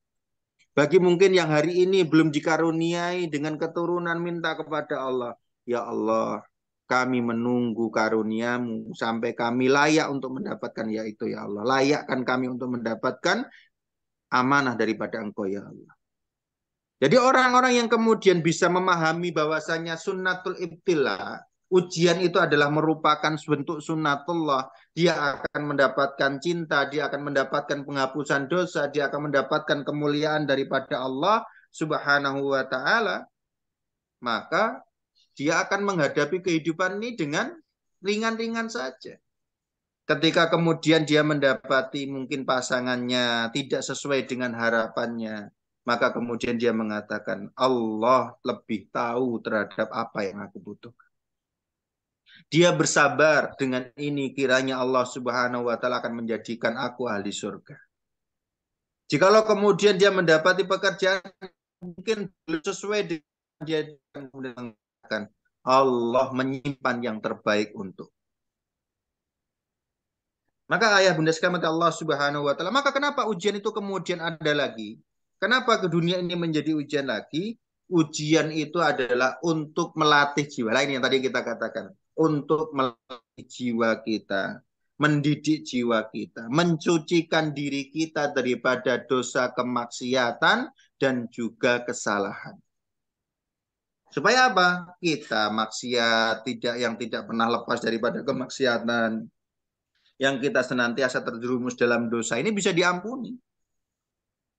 Bagi mungkin yang hari ini belum dikaruniai dengan keturunan minta kepada Allah. Ya Allah, kami menunggu karuniamu sampai kami layak untuk mendapatkan yaitu ya Allah. Layakkan kami untuk mendapatkan amanah daripada engkau ya Allah. Jadi orang-orang yang kemudian bisa memahami bahwasanya sunnatul ibtila, ujian itu adalah merupakan bentuk sunnatullah, dia akan mendapatkan cinta, dia akan mendapatkan penghapusan dosa, dia akan mendapatkan kemuliaan daripada Allah Subhanahu wa taala. Maka dia akan menghadapi kehidupan ini dengan ringan-ringan saja ketika kemudian dia mendapati mungkin pasangannya tidak sesuai dengan harapannya, maka kemudian dia mengatakan, Allah lebih tahu terhadap apa yang aku butuhkan. Dia bersabar dengan ini kiranya Allah Subhanahu wa taala akan menjadikan aku ahli surga. Jikalau kemudian dia mendapati pekerjaan mungkin belum sesuai dengan dia kemudian mengatakan Allah menyimpan yang terbaik untuk maka ayah bunda sekalian Allah Subhanahu wa taala, maka kenapa ujian itu kemudian ada lagi? Kenapa ke dunia ini menjadi ujian lagi? Ujian itu adalah untuk melatih jiwa. Lain nah, yang tadi kita katakan, untuk melatih jiwa kita, mendidik jiwa kita, mencucikan diri kita daripada dosa kemaksiatan dan juga kesalahan. Supaya apa? Kita maksiat tidak yang tidak pernah lepas daripada kemaksiatan yang kita senantiasa terjerumus dalam dosa ini bisa diampuni.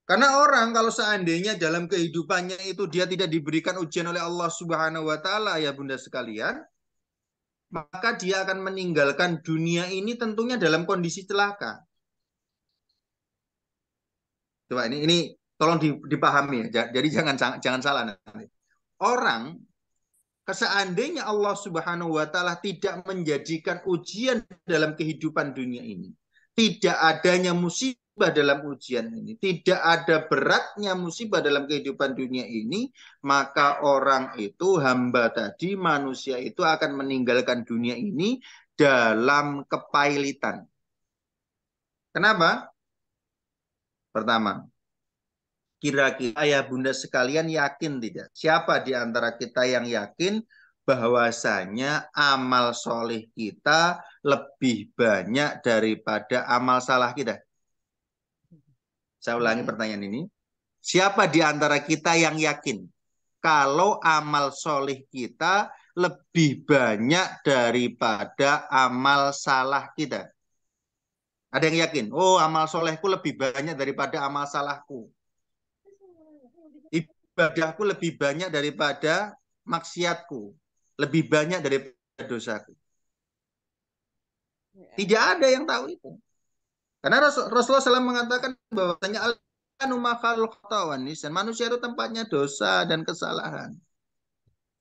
Karena orang kalau seandainya dalam kehidupannya itu dia tidak diberikan ujian oleh Allah Subhanahu wa taala ya Bunda sekalian, maka dia akan meninggalkan dunia ini tentunya dalam kondisi celaka. Coba ini ini tolong dipahami ya. Jadi jangan jangan salah nanti. Orang seandainya Allah Subhanahu wa taala tidak menjadikan ujian dalam kehidupan dunia ini, tidak adanya musibah dalam ujian ini, tidak ada beratnya musibah dalam kehidupan dunia ini, maka orang itu hamba tadi manusia itu akan meninggalkan dunia ini dalam kepailitan. Kenapa? Pertama, Kira-kira ayah bunda sekalian yakin tidak? Siapa di antara kita yang yakin bahwasanya amal soleh kita lebih banyak daripada amal salah kita? Saya ulangi pertanyaan ini. Siapa di antara kita yang yakin kalau amal soleh kita lebih banyak daripada amal salah kita? Ada yang yakin, oh amal solehku lebih banyak daripada amal salahku ibadahku lebih banyak daripada maksiatku, lebih banyak daripada dosaku. Ya. Tidak ada yang tahu itu. Karena Rasulullah SAW mengatakan bahwa bahwasanya dan manusia itu tempatnya dosa dan kesalahan.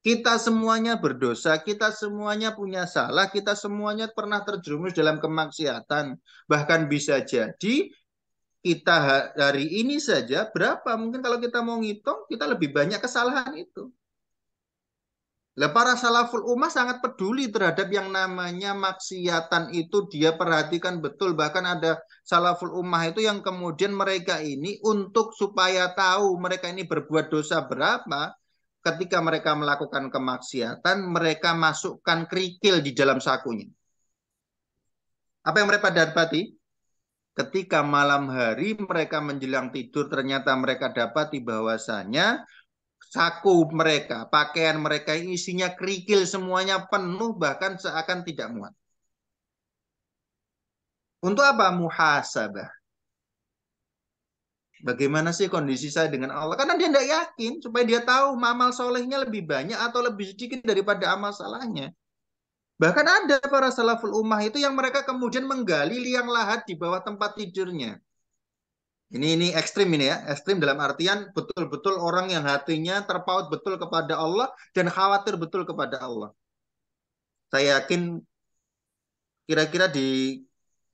Kita semuanya berdosa, kita semuanya punya salah, kita semuanya pernah terjerumus dalam kemaksiatan. Bahkan bisa jadi kita hari ini saja berapa mungkin kalau kita mau ngitung kita lebih banyak kesalahan itu. Lah para salaful ummah sangat peduli terhadap yang namanya maksiatan itu dia perhatikan betul bahkan ada salaful ummah itu yang kemudian mereka ini untuk supaya tahu mereka ini berbuat dosa berapa ketika mereka melakukan kemaksiatan, mereka masukkan kerikil di dalam sakunya. Apa yang mereka dapati? ketika malam hari mereka menjelang tidur ternyata mereka dapati bahwasanya saku mereka, pakaian mereka isinya kerikil semuanya penuh bahkan seakan tidak muat. Untuk apa muhasabah? Bagaimana sih kondisi saya dengan Allah? Karena dia tidak yakin supaya dia tahu amal solehnya lebih banyak atau lebih sedikit daripada amal salahnya. Bahkan ada para salaful ummah itu yang mereka kemudian menggali liang lahat di bawah tempat tidurnya. Ini ini ekstrim ini ya, ekstrim dalam artian betul-betul orang yang hatinya terpaut betul kepada Allah dan khawatir betul kepada Allah. Saya yakin kira-kira di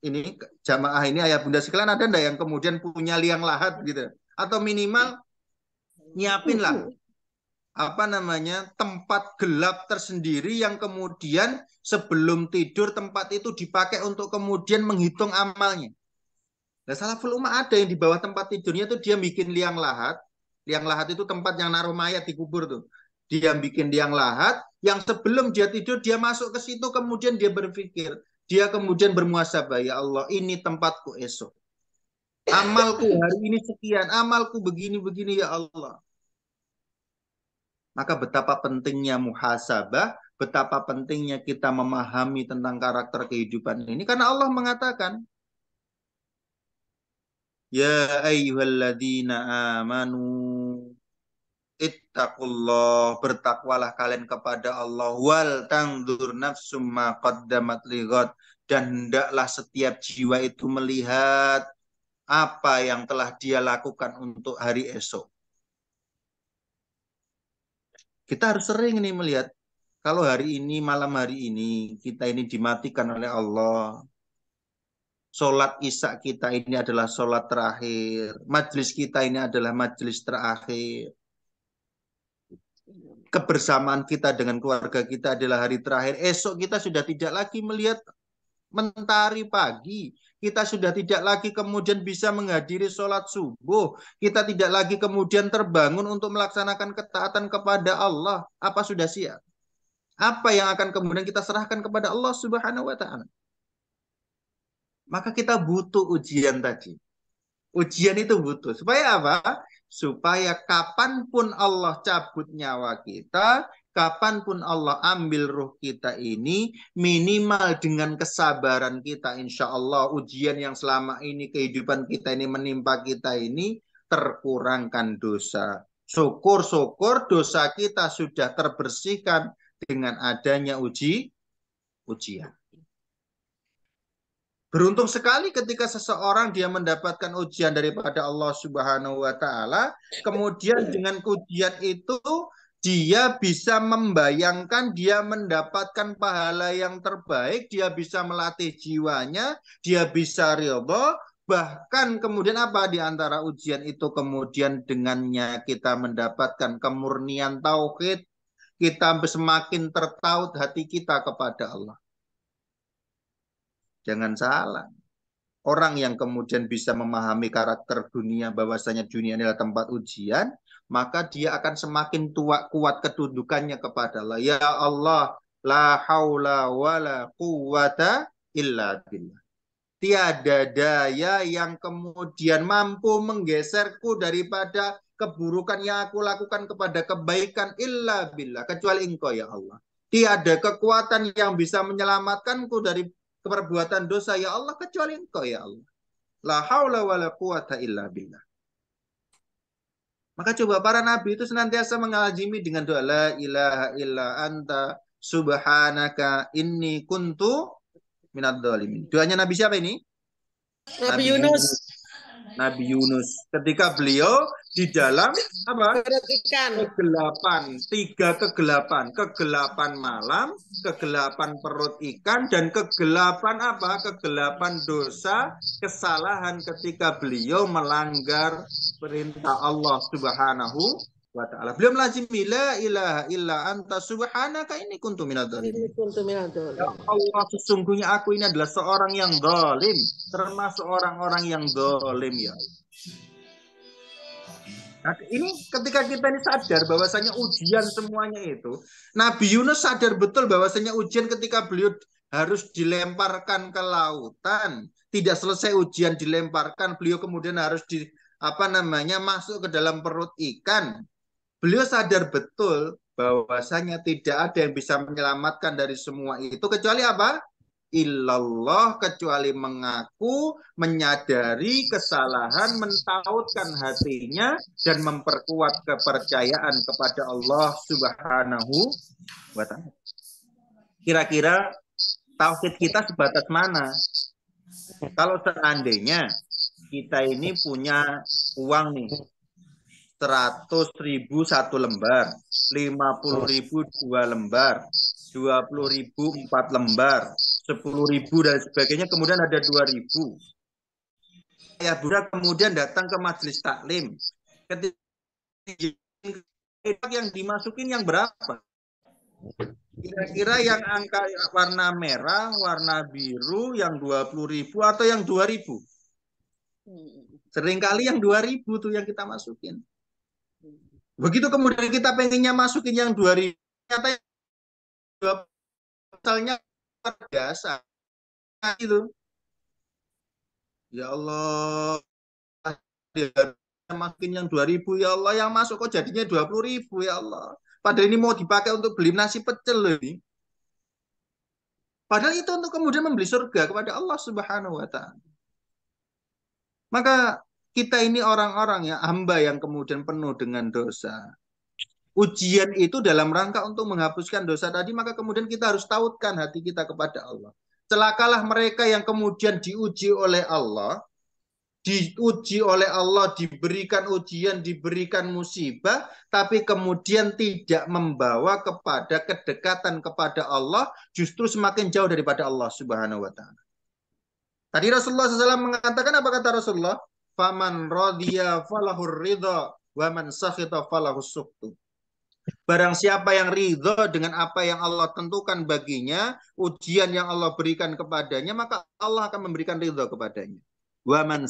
ini jamaah ini ayah bunda sekalian ada ndak yang kemudian punya liang lahat gitu atau minimal nyiapin lah apa namanya tempat gelap tersendiri yang kemudian sebelum tidur tempat itu dipakai untuk kemudian menghitung amalnya. Nah, salaful umat ada yang di bawah tempat tidurnya itu dia bikin liang lahat. Liang lahat itu tempat yang naruh mayat dikubur tuh. Dia bikin liang lahat yang sebelum dia tidur dia masuk ke situ kemudian dia berpikir. Dia kemudian bermuasabah ya Allah ini tempatku esok. Amalku hari ini sekian, amalku begini-begini ya Allah maka betapa pentingnya muhasabah, betapa pentingnya kita memahami tentang karakter kehidupan ini. Karena Allah mengatakan, Ya ayyuhalladzina amanu ittaqullah bertakwalah kalian kepada Allah wal tangdur nafsum ma qaddamat dan hendaklah setiap jiwa itu melihat apa yang telah dia lakukan untuk hari esok. Kita harus sering nih melihat kalau hari ini malam hari ini kita ini dimatikan oleh Allah. Sholat isak kita ini adalah sholat terakhir. Majelis kita ini adalah majelis terakhir. Kebersamaan kita dengan keluarga kita adalah hari terakhir. Esok kita sudah tidak lagi melihat mentari pagi kita sudah tidak lagi kemudian bisa menghadiri sholat subuh, kita tidak lagi kemudian terbangun untuk melaksanakan ketaatan kepada Allah, apa sudah siap? Apa yang akan kemudian kita serahkan kepada Allah Subhanahu wa taala? Maka kita butuh ujian tadi. Ujian itu butuh. Supaya apa? Supaya kapanpun Allah cabut nyawa kita, kapanpun Allah ambil ruh kita ini, minimal dengan kesabaran kita, insya Allah ujian yang selama ini kehidupan kita ini menimpa kita ini terkurangkan dosa. Syukur-syukur dosa kita sudah terbersihkan dengan adanya uji ujian. Beruntung sekali ketika seseorang dia mendapatkan ujian daripada Allah Subhanahu wa taala, kemudian dengan ujian itu dia bisa membayangkan dia mendapatkan pahala yang terbaik, dia bisa melatih jiwanya, dia bisa ridho, bahkan kemudian apa di antara ujian itu kemudian dengannya kita mendapatkan kemurnian tauhid, kita semakin tertaut hati kita kepada Allah. Jangan salah. Orang yang kemudian bisa memahami karakter dunia bahwasanya dunia adalah tempat ujian, maka dia akan semakin tua, kuat kedudukannya kepada Allah. Ya Allah, la haula wa quwata illa billah. Tiada daya yang kemudian mampu menggeserku daripada keburukan yang aku lakukan kepada kebaikan illa billah. Kecuali engkau ya Allah. Tiada kekuatan yang bisa menyelamatkanku dari perbuatan dosa ya Allah kecuali engkau ya Allah. La haula wa la quwata illa billah. Maka coba para nabi itu senantiasa mengalami dengan doa la ilaha illa anta subhanaka inni kuntu minad dhalimin. Doanya nabi siapa ini? Nabi, nabi Yunus. Nabi Yunus. Ketika beliau di dalam apa? Kegelapan, tiga kegelapan, kegelapan malam, kegelapan perut ikan dan kegelapan apa? Kegelapan dosa, kesalahan ketika beliau melanggar perintah Allah Subhanahu wa taala. Beliau melazimi la ilaha illa anta subhanaka ini kuntu minadz Ya Allah, sesungguhnya aku ini adalah seorang yang zalim, termasuk orang-orang yang zalim ya Allah. Nah, ini ketika kita ini sadar bahwasanya ujian semuanya itu, Nabi Yunus sadar betul bahwasanya ujian ketika beliau harus dilemparkan ke lautan, tidak selesai ujian dilemparkan, beliau kemudian harus di apa namanya masuk ke dalam perut ikan. Beliau sadar betul bahwasanya tidak ada yang bisa menyelamatkan dari semua itu kecuali apa? illallah kecuali mengaku, menyadari kesalahan, mentautkan hatinya dan memperkuat kepercayaan kepada Allah Subhanahu wa taala. Kira-kira tauhid kita sebatas mana? Kalau seandainya kita ini punya uang nih, 100 ribu satu lembar, 50 ribu dua lembar, 20.000 4 lembar, 10.000 dan sebagainya, kemudian ada 2.000. Ayah Bunda kemudian datang ke majelis taklim. Ketika yang dimasukin yang berapa? Kira-kira yang angka warna merah, warna biru, yang 20.000 atau yang 2.000? Seringkali yang 2000 tuh yang kita masukin. Begitu kemudian kita pengennya masukin yang 2000, ternyata misalnya biasa itu ya Allah makin yang 2000 ya Allah yang masuk kok jadinya 20.000 ya Allah padahal ini mau dipakai untuk beli nasi pecel loh ini padahal itu untuk kemudian membeli surga kepada Allah Subhanahu wa taala maka kita ini orang-orang ya hamba yang kemudian penuh dengan dosa ujian itu dalam rangka untuk menghapuskan dosa tadi, maka kemudian kita harus tautkan hati kita kepada Allah. Celakalah mereka yang kemudian diuji oleh Allah, diuji oleh Allah, diberikan ujian, diberikan musibah, tapi kemudian tidak membawa kepada kedekatan kepada Allah, justru semakin jauh daripada Allah Subhanahu wa taala. Tadi Rasulullah SAW mengatakan apa kata Rasulullah? Faman radhiya falahur ridha wa man sakhita falahus suktu. Barang siapa yang ridho dengan apa yang Allah tentukan baginya, ujian yang Allah berikan kepadanya, maka Allah akan memberikan ridho kepadanya. Wa man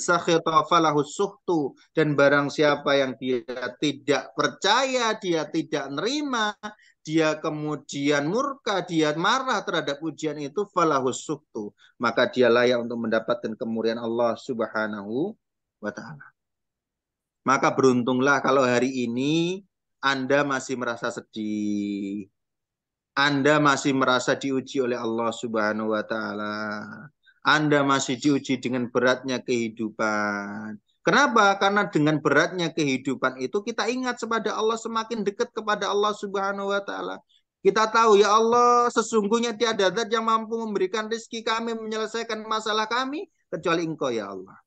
Dan barang siapa yang dia tidak percaya, dia tidak nerima, dia kemudian murka, dia marah terhadap ujian itu, falahus suhtu. Maka dia layak untuk mendapatkan kemurian Allah subhanahu wa ta'ala. Maka beruntunglah kalau hari ini anda masih merasa sedih, Anda masih merasa diuji oleh Allah Subhanahu wa taala. Anda masih diuji dengan beratnya kehidupan. Kenapa? Karena dengan beratnya kehidupan itu kita ingat kepada Allah semakin dekat kepada Allah Subhanahu wa taala. Kita tahu ya Allah sesungguhnya tiada zat yang mampu memberikan rezeki kami menyelesaikan masalah kami kecuali Engkau ya Allah.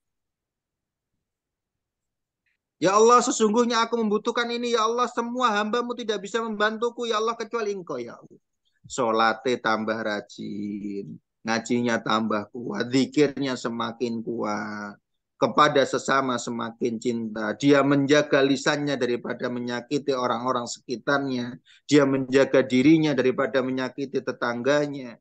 Ya Allah, sesungguhnya aku membutuhkan ini. Ya Allah, semua hambamu tidak bisa membantuku. Ya Allah, kecuali engkau. Ya Allah. Solatnya tambah rajin. Ngajinya tambah kuat. Zikirnya semakin kuat. Kepada sesama semakin cinta. Dia menjaga lisannya daripada menyakiti orang-orang sekitarnya. Dia menjaga dirinya daripada menyakiti tetangganya.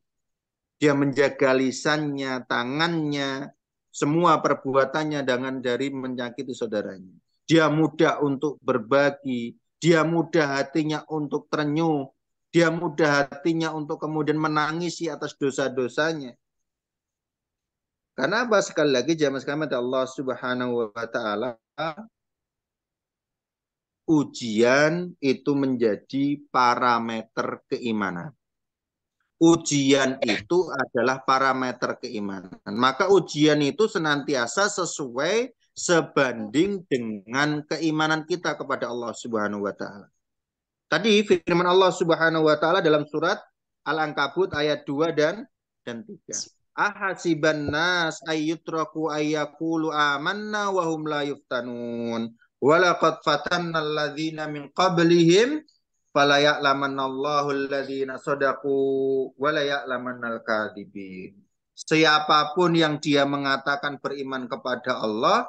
Dia menjaga lisannya, tangannya, semua perbuatannya dengan dari menyakiti saudaranya dia mudah untuk berbagi, dia mudah hatinya untuk terenyuh, dia mudah hatinya untuk kemudian menangisi atas dosa-dosanya. Karena apa? Sekali lagi jamaah sekalian Allah Subhanahu wa taala ujian itu menjadi parameter keimanan. Ujian itu adalah parameter keimanan. Maka ujian itu senantiasa sesuai sebanding dengan keimanan kita kepada Allah Subhanahu wa taala. Tadi firman Allah Subhanahu wa taala dalam surat Al-Ankabut ayat 2 dan dan 3. Ahasiban nas ayyutraku ayyakulu amanna wa hum la yuftanun. Walaqad fatanna alladziina min qablihim fala Allahu alladziina sadaqu wa la al-kadzibin. Siapapun yang dia mengatakan beriman kepada Allah,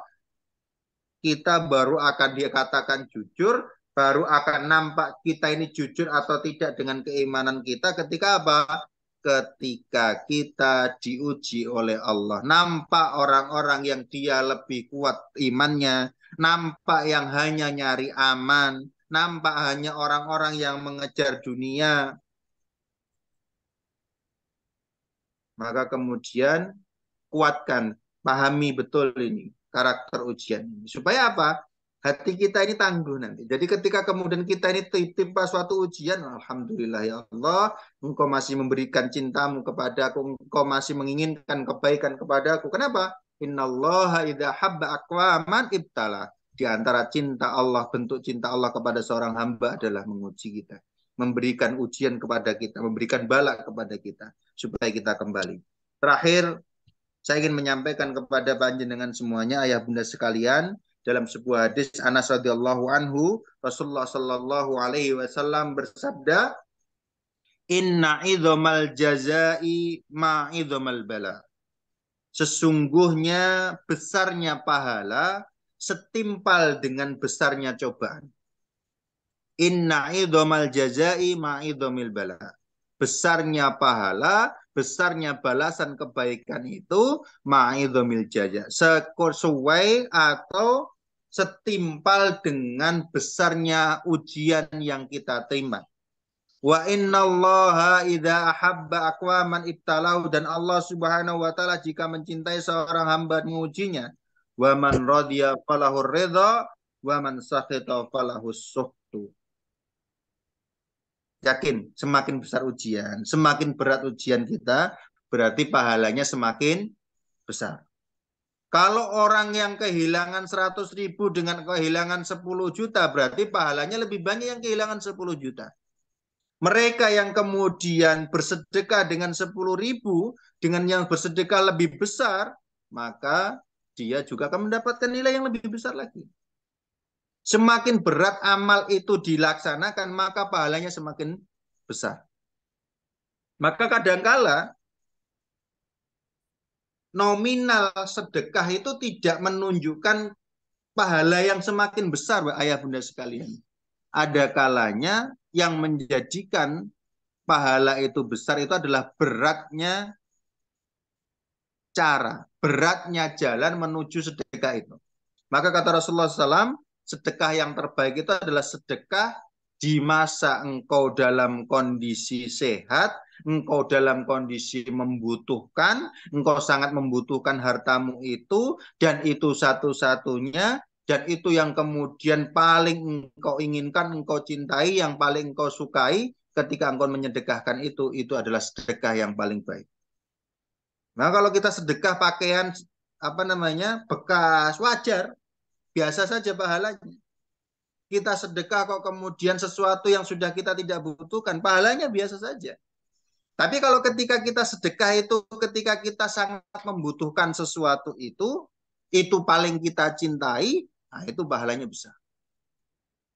kita baru akan dikatakan jujur, baru akan nampak kita ini jujur atau tidak dengan keimanan kita ketika apa? Ketika kita diuji oleh Allah. Nampak orang-orang yang dia lebih kuat imannya, nampak yang hanya nyari aman, nampak hanya orang-orang yang mengejar dunia. Maka kemudian kuatkan, pahami betul ini karakter ujian ini. Supaya apa? Hati kita ini tangguh nanti. Jadi ketika kemudian kita ini timpa suatu ujian, Alhamdulillah ya Allah, Engkau masih memberikan cintamu kepada aku, Engkau masih menginginkan kebaikan kepada aku. Kenapa? Innallaha idha habba akwaman ibtala. Di antara cinta Allah, bentuk cinta Allah kepada seorang hamba adalah menguji kita. Memberikan ujian kepada kita, memberikan balak kepada kita. Supaya kita kembali. Terakhir, saya ingin menyampaikan kepada panjenengan semuanya, ayah bunda sekalian, dalam sebuah hadis Anas radhiyallahu anhu, Rasulullah sallallahu alaihi wasallam bersabda, "Inna idzamal jazai ma idzamal bala." Sesungguhnya besarnya pahala setimpal dengan besarnya cobaan. Inna idzamal jazai ma idzamil bala. Besarnya pahala besarnya balasan kebaikan itu ma'idhamil jaya sesuai atau setimpal dengan besarnya ujian yang kita terima. Wa innallaha idza ahabba aqwaman ibtalahu dan Allah Subhanahu wa taala jika mencintai seorang hamba mengujinya. Wa man radiya falahur ridha wa man sakhita falahus suh. Yakin, semakin besar ujian, semakin berat ujian kita, berarti pahalanya semakin besar. Kalau orang yang kehilangan 100 ribu dengan kehilangan 10 juta, berarti pahalanya lebih banyak yang kehilangan 10 juta. Mereka yang kemudian bersedekah dengan 10 ribu, dengan yang bersedekah lebih besar, maka dia juga akan mendapatkan nilai yang lebih besar lagi. Semakin berat amal itu dilaksanakan, maka pahalanya semakin besar. Maka kadangkala nominal sedekah itu tidak menunjukkan pahala yang semakin besar, ayah bunda sekalian. Ada kalanya yang menjadikan pahala itu besar itu adalah beratnya cara, beratnya jalan menuju sedekah itu. Maka kata Rasulullah SAW, sedekah yang terbaik itu adalah sedekah di masa engkau dalam kondisi sehat, engkau dalam kondisi membutuhkan, engkau sangat membutuhkan hartamu itu, dan itu satu-satunya, dan itu yang kemudian paling engkau inginkan, engkau cintai, yang paling engkau sukai, ketika engkau menyedekahkan itu, itu adalah sedekah yang paling baik. Nah kalau kita sedekah pakaian apa namanya bekas wajar biasa saja pahalanya. Kita sedekah kok kemudian sesuatu yang sudah kita tidak butuhkan, pahalanya biasa saja. Tapi kalau ketika kita sedekah itu, ketika kita sangat membutuhkan sesuatu itu, itu paling kita cintai, nah itu pahalanya besar.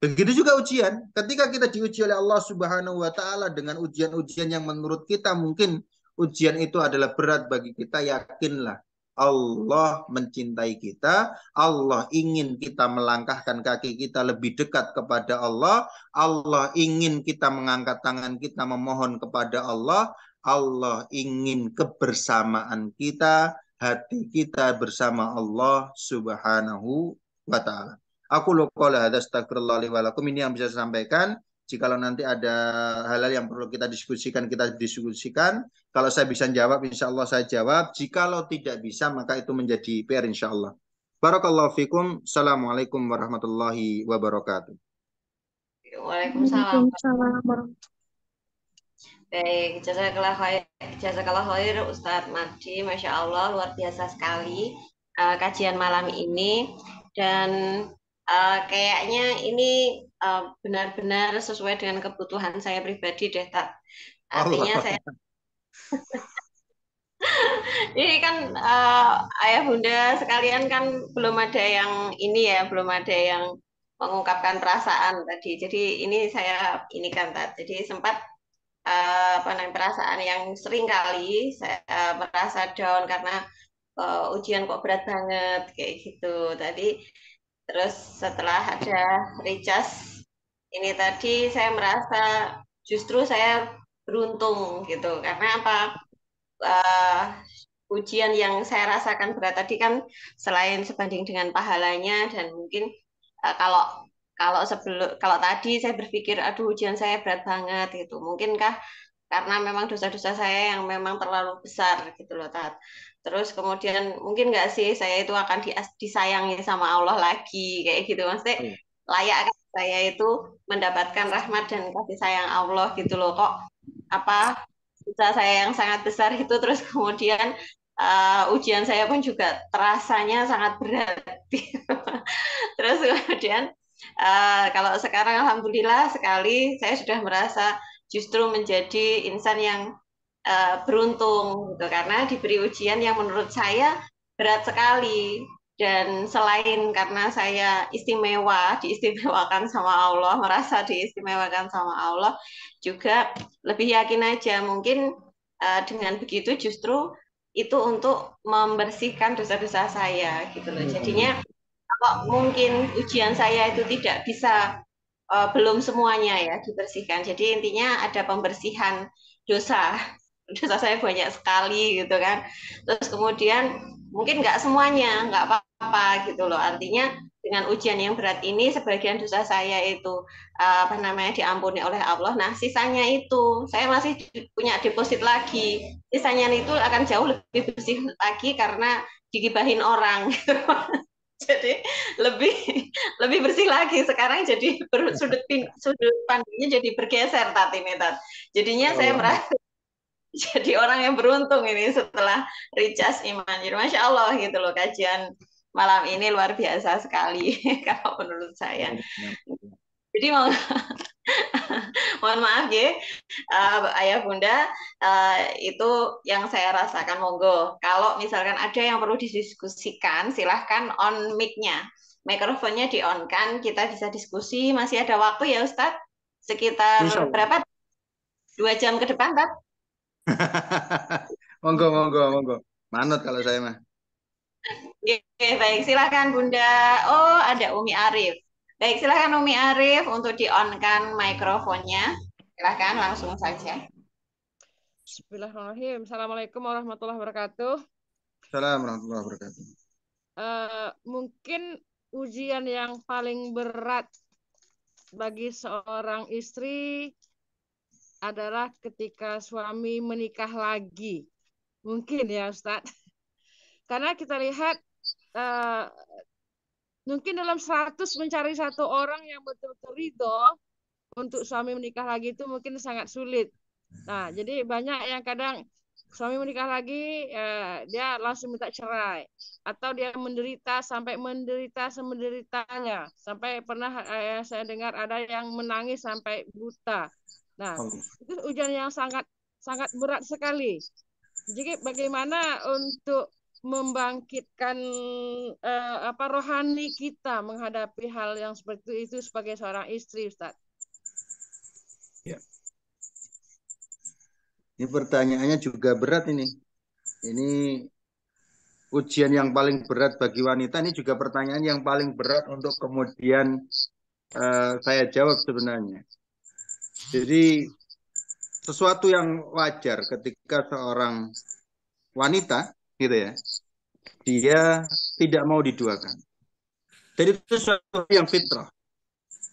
Begitu juga ujian. Ketika kita diuji oleh Allah Subhanahu wa taala dengan ujian-ujian yang menurut kita mungkin ujian itu adalah berat bagi kita, yakinlah Allah mencintai kita, Allah ingin kita melangkahkan kaki kita lebih dekat kepada Allah, Allah ingin kita mengangkat tangan kita memohon kepada Allah, Allah ingin kebersamaan kita, hati kita bersama Allah Subhanahu wa taala. Aku lokola hadza astagfirullah li walakum ini yang bisa saya sampaikan. Jikalau nanti ada hal-hal yang perlu kita diskusikan, kita diskusikan. Kalau saya bisa jawab, insya Allah saya jawab. Jikalau tidak bisa, maka itu menjadi PR insya Allah. Barakallahu fikum. Assalamualaikum warahmatullahi wabarakatuh. Waalaikumsalam. Baik, jazakallah khair, jazakallah khair Ustadz Mardi, Masya Allah luar biasa sekali uh, kajian malam ini dan uh, kayaknya ini Eh, benar-benar sesuai dengan kebutuhan saya pribadi deh tak artinya Allah. saya ini kan uh, ayah bunda sekalian kan belum ada yang ini ya belum ada yang mengungkapkan perasaan tadi jadi ini saya ini kan tak jadi sempat uh, apa namanya perasaan yang sering kali saya uh, merasa down karena uh, ujian kok berat banget kayak gitu tadi terus setelah ada Richas ini tadi saya merasa justru saya beruntung gitu karena apa uh, eh, ujian yang saya rasakan berat tadi kan selain sebanding dengan pahalanya dan mungkin uh, kalau kalau sebelum kalau tadi saya berpikir aduh ujian saya berat banget gitu mungkinkah karena memang dosa-dosa saya yang memang terlalu besar gitu loh tat terus kemudian mungkin nggak sih saya itu akan di, disayangi sama Allah lagi kayak gitu maksudnya iya. layak saya itu mendapatkan rahmat dan kasih sayang Allah gitu loh kok apa susah saya yang sangat besar itu terus kemudian uh, ujian saya pun juga terasanya sangat berat terus kemudian uh, kalau sekarang alhamdulillah sekali saya sudah merasa justru menjadi insan yang uh, beruntung gitu karena diberi ujian yang menurut saya berat sekali dan selain karena saya istimewa, diistimewakan sama Allah, merasa diistimewakan sama Allah, juga lebih yakin aja mungkin uh, dengan begitu justru itu untuk membersihkan dosa-dosa saya gitu loh. Hmm. Jadinya kalau mungkin ujian saya itu tidak bisa uh, belum semuanya ya dibersihkan. Jadi intinya ada pembersihan dosa. Dosa saya banyak sekali gitu kan. Terus kemudian mungkin nggak semuanya, nggak apa gitu loh artinya dengan ujian yang berat ini sebagian dosa saya itu eh, apa namanya diampuni oleh Allah nah sisanya itu saya masih punya deposit lagi sisanya itu akan jauh lebih bersih lagi karena digibahin orang gitu. jadi lebih lebih bersih lagi sekarang jadi ber, sudut sudut pandangnya jadi bergeser tati metat jadinya oh. saya merasa jadi orang yang beruntung ini setelah recharge iman jadi masya Allah gitu loh kajian malam ini luar biasa sekali kalau menurut saya. Iya, iya, iya. Jadi mau mohon maaf ya uh, ayah bunda uh, itu yang saya rasakan monggo. Kalau misalkan ada yang perlu didiskusikan silahkan on mic-nya. Mikrofonnya di on kan kita bisa diskusi masih ada waktu ya Ustadz sekitar bisa. berapa dua jam ke depan Pak? monggo monggo monggo manut kalau saya mah Oke, baik silakan Bunda. Oh, ada Umi Arif. Baik, silakan Umi Arif untuk di-on-kan mikrofonnya. Silakan langsung saja. Bismillahirrahmanirrahim. Assalamualaikum warahmatullahi wabarakatuh. Assalamualaikum warahmatullahi wabarakatuh. Uh, mungkin ujian yang paling berat bagi seorang istri adalah ketika suami menikah lagi. Mungkin ya, Ustadz. Karena kita lihat uh, mungkin dalam 100 mencari satu orang yang betul-betul ridho untuk suami menikah lagi itu mungkin sangat sulit. Nah, hmm. jadi banyak yang kadang suami menikah lagi uh, dia langsung minta cerai atau dia menderita sampai menderita semenderitanya sampai pernah uh, saya dengar ada yang menangis sampai buta. Nah, oh. itu ujian yang sangat sangat berat sekali. Jadi bagaimana untuk membangkitkan uh, apa rohani kita menghadapi hal yang seperti itu sebagai seorang istri, Ustaz? Ya. Ini pertanyaannya juga berat ini. Ini ujian yang paling berat bagi wanita ini juga pertanyaan yang paling berat untuk kemudian uh, saya jawab sebenarnya. Jadi sesuatu yang wajar ketika seorang wanita gitu ya dia tidak mau diduakan. Jadi itu sesuatu yang fitrah.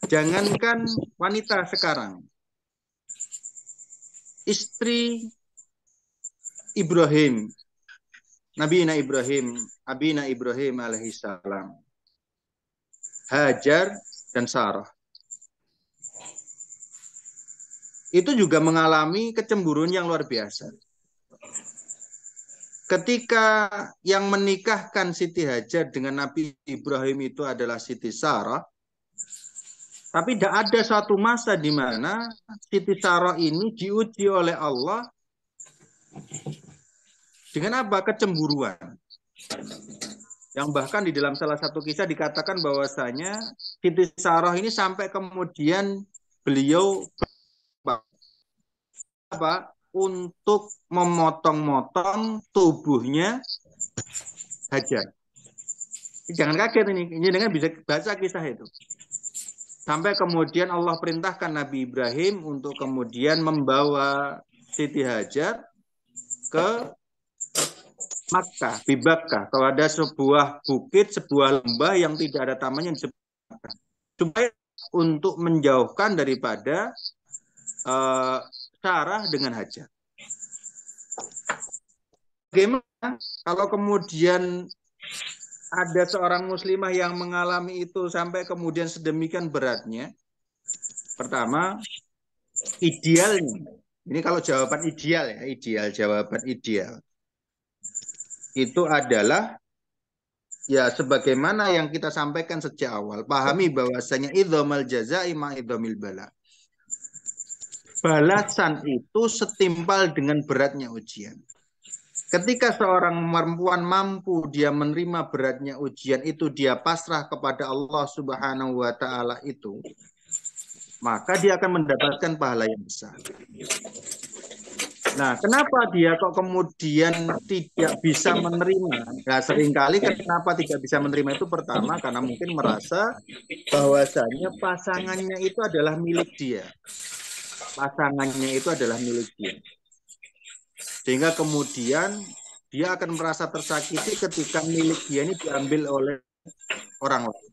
Jangankan wanita sekarang. Istri Ibrahim. Nabi Ibrahim. Nabi Ibrahim alaihissalam. Hajar dan Sarah. Itu juga mengalami kecemburuan yang luar biasa. Ketika yang menikahkan Siti Hajar dengan Nabi Ibrahim itu adalah Siti Sarah, tapi tidak ada satu masa di mana Siti Sarah ini diuji oleh Allah dengan apa? Kecemburuan. Yang bahkan di dalam salah satu kisah dikatakan bahwasanya Siti Sarah ini sampai kemudian beliau apa? untuk memotong-motong tubuhnya Hajar. Jangan kaget ini, ini dengan bisa baca kisah itu. Sampai kemudian Allah perintahkan Nabi Ibrahim untuk kemudian membawa Siti Hajar ke Makkah, Bibakka. Kalau ada sebuah bukit, sebuah lembah yang tidak ada tamannya di Supaya untuk menjauhkan daripada uh, syarah dengan hajat. Bagaimana kalau kemudian ada seorang muslimah yang mengalami itu sampai kemudian sedemikian beratnya? Pertama, idealnya. Ini kalau jawaban ideal ya, ideal jawaban ideal. Itu adalah ya sebagaimana yang kita sampaikan sejak awal, pahami bahwasanya idzamal jazai ma idzamil bala. Balasan itu setimpal dengan beratnya ujian. Ketika seorang perempuan mampu dia menerima beratnya ujian itu dia pasrah kepada Allah Subhanahu wa taala itu maka dia akan mendapatkan pahala yang besar. Nah, kenapa dia kok kemudian tidak bisa menerima? Nah, seringkali kan kenapa tidak bisa menerima itu pertama karena mungkin merasa bahwasanya pasangannya itu adalah milik dia pasangannya itu adalah milik dia. Sehingga kemudian dia akan merasa tersakiti ketika milik dia ini diambil oleh orang lain.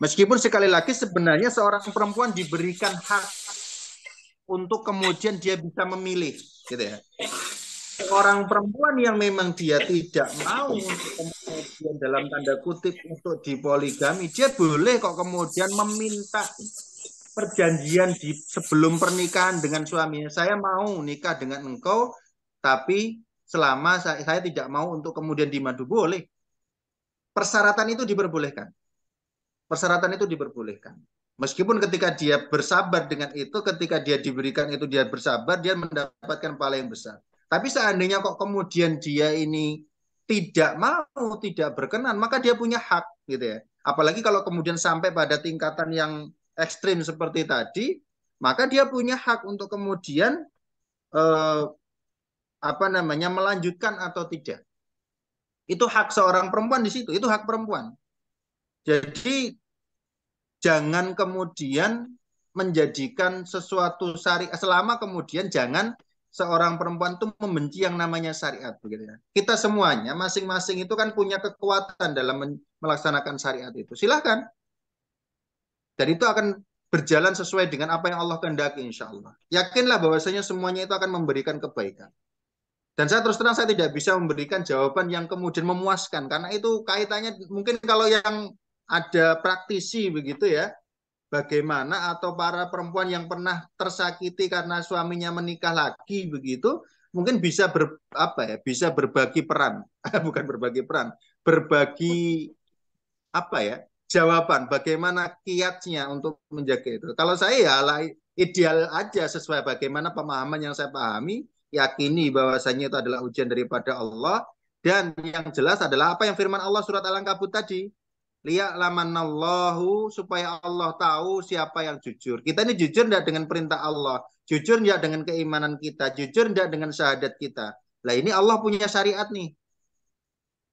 Meskipun sekali lagi sebenarnya seorang perempuan diberikan hak untuk kemudian dia bisa memilih, gitu ya. Orang perempuan yang memang dia tidak mau kemudian dalam tanda kutip untuk dipoligami, dia boleh kok kemudian meminta perjanjian di sebelum pernikahan dengan suaminya. Saya mau nikah dengan engkau, tapi selama saya, saya tidak mau untuk kemudian dimadu boleh. Persyaratan itu diperbolehkan. Persyaratan itu diperbolehkan. Meskipun ketika dia bersabar dengan itu, ketika dia diberikan itu dia bersabar, dia mendapatkan pahala yang besar. Tapi seandainya kok kemudian dia ini tidak mau, tidak berkenan, maka dia punya hak gitu ya. Apalagi kalau kemudian sampai pada tingkatan yang ekstrim seperti tadi, maka dia punya hak untuk kemudian eh, apa namanya melanjutkan atau tidak. Itu hak seorang perempuan di situ, itu hak perempuan. Jadi jangan kemudian menjadikan sesuatu syariat selama kemudian jangan seorang perempuan itu membenci yang namanya syariat begitu ya. Kita semuanya masing-masing itu kan punya kekuatan dalam melaksanakan syariat itu. Silahkan dan itu akan berjalan sesuai dengan apa yang Allah kehendaki insya Allah. Yakinlah bahwasanya semuanya itu akan memberikan kebaikan. Dan saya terus terang saya tidak bisa memberikan jawaban yang kemudian memuaskan karena itu kaitannya mungkin kalau yang ada praktisi begitu ya, bagaimana atau para perempuan yang pernah tersakiti karena suaminya menikah lagi begitu, mungkin bisa ber, apa ya, bisa berbagi peran, bukan berbagi peran, berbagi apa ya, jawaban bagaimana kiatnya untuk menjaga itu. Kalau saya ya ideal aja sesuai bagaimana pemahaman yang saya pahami, yakini bahwasanya itu adalah ujian daripada Allah dan yang jelas adalah apa yang firman Allah surat Al-Ankabut tadi. lamanallahu supaya Allah tahu siapa yang jujur. Kita ini jujur tidak dengan perintah Allah, jujur tidak dengan keimanan kita, jujur tidak dengan syahadat kita. Lah ini Allah punya syariat nih.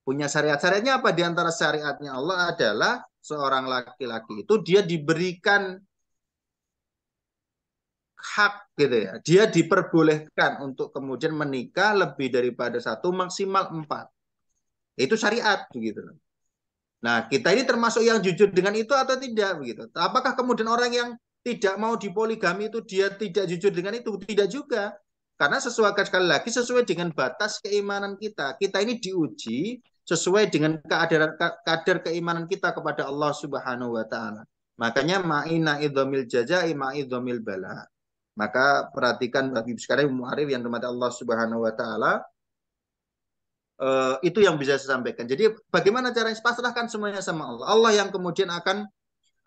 Punya syariat. Syariatnya apa di antara syariatnya Allah adalah seorang laki-laki itu dia diberikan hak gitu ya. Dia diperbolehkan untuk kemudian menikah lebih daripada satu maksimal empat. Itu syariat begitu. Nah kita ini termasuk yang jujur dengan itu atau tidak begitu. Apakah kemudian orang yang tidak mau dipoligami itu dia tidak jujur dengan itu? Tidak juga. Karena sesuai sekali lagi sesuai dengan batas keimanan kita. Kita ini diuji sesuai dengan kadar kadar keimanan kita kepada Allah Subhanahu wa taala. Makanya ma'ina idhamil jaza'i ma'idhamil bala. Maka perhatikan bagi sekarang muarif yang dimati Allah Subhanahu wa taala eh, itu yang bisa saya sampaikan. Jadi bagaimana cara yang pasrahkan semuanya sama Allah. Allah yang kemudian akan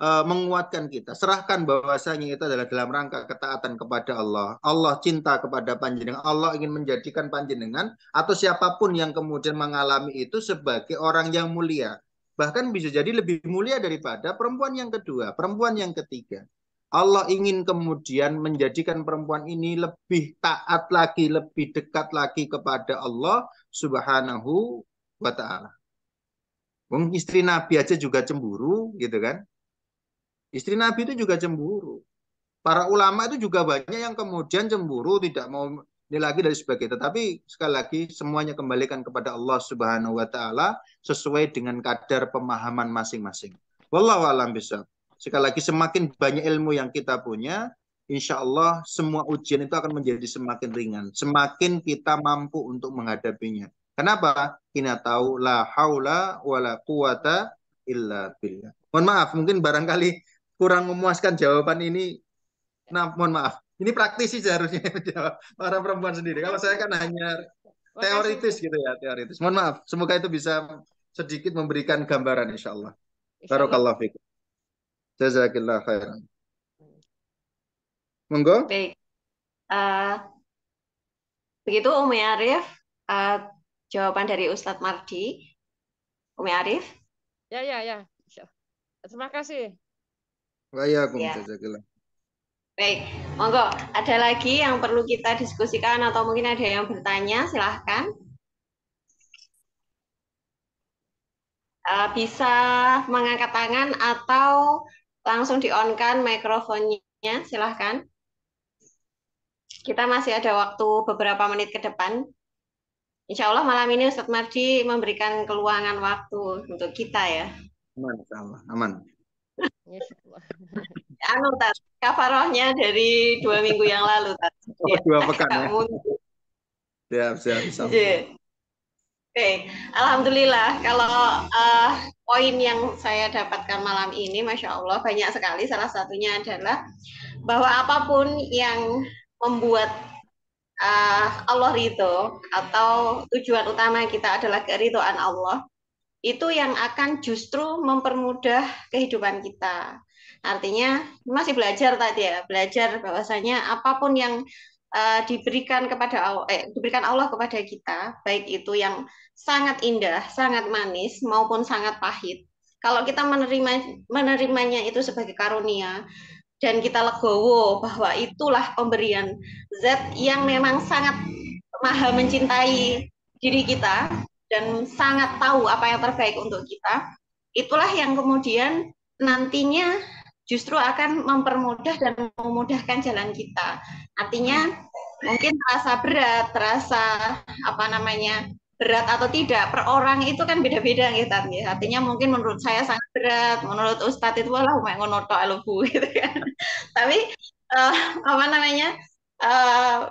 uh, menguatkan kita. Serahkan bahwasanya itu adalah dalam rangka ketaatan kepada Allah. Allah cinta kepada panjenengan. Allah ingin menjadikan panjenengan atau siapapun yang kemudian mengalami itu sebagai orang yang mulia. Bahkan bisa jadi lebih mulia daripada perempuan yang kedua, perempuan yang ketiga. Allah ingin kemudian menjadikan perempuan ini lebih taat lagi, lebih dekat lagi kepada Allah Subhanahu wa taala. Wong istri Nabi aja juga cemburu gitu kan. Istri Nabi itu juga cemburu. Para ulama itu juga banyak yang kemudian cemburu, tidak mau ini lagi dari sebagai tetapi sekali lagi semuanya kembalikan kepada Allah Subhanahu wa taala sesuai dengan kadar pemahaman masing-masing. Wallahu alam bisa. Sekali lagi semakin banyak ilmu yang kita punya, insya Allah semua ujian itu akan menjadi semakin ringan, semakin kita mampu untuk menghadapinya. Kenapa? Kita tahu la haula wala quwata illa billah. Mohon maaf, mungkin barangkali kurang memuaskan jawaban ini. Nah, mohon maaf. Ini praktisi seharusnya menjawab para perempuan sendiri. Kalau saya kan hanya teoritis gitu ya, teoritis. Mohon maaf. Semoga itu bisa sedikit memberikan gambaran insya Allah. Barakallah fikum. Jazakillah khairan. Monggo. Baik. Uh, begitu Umi Arif, uh, jawaban dari Ustadz Mardi. Umi Arif. Ya, ya, ya. Terima kasih. Waalaikumsalam. Oh, ya. Iya. Baik, monggo. Ada lagi yang perlu kita diskusikan atau mungkin ada yang bertanya, silahkan. Eh, bisa mengangkat tangan atau langsung di-on-kan mikrofonnya, silahkan. Kita masih ada waktu beberapa menit ke depan. Insya Allah malam ini Ustadz Mardi memberikan keluangan waktu untuk kita ya. Aman, aman. aman. Ya anu tas kafarohnya dari dua minggu yang lalu tas Oh, iya, dua pekan ya. Siap, siap, siap. Iya. Oke, okay. alhamdulillah kalau uh, poin yang saya dapatkan malam ini, masya Allah banyak sekali. Salah satunya adalah bahwa apapun yang membuat uh, Allah ridho atau tujuan utama kita adalah keridoan Allah, itu yang akan justru mempermudah kehidupan kita. Artinya masih belajar tadi ya, belajar bahwasanya apapun yang uh, diberikan kepada Allah, eh, diberikan Allah kepada kita, baik itu yang sangat indah, sangat manis maupun sangat pahit. Kalau kita menerima menerimanya itu sebagai karunia dan kita legowo bahwa itulah pemberian Z yang memang sangat maha mencintai diri kita dan sangat tahu apa yang terbaik untuk kita, itulah yang kemudian nantinya justru akan mempermudah dan memudahkan jalan kita. Artinya mungkin terasa berat, terasa apa namanya berat atau tidak per orang itu kan beda-beda gitu ya. Artinya mungkin menurut saya sangat berat, menurut Ustadz itu lah umat ngono tok gitu kan. Tapi uh, apa namanya? Uh,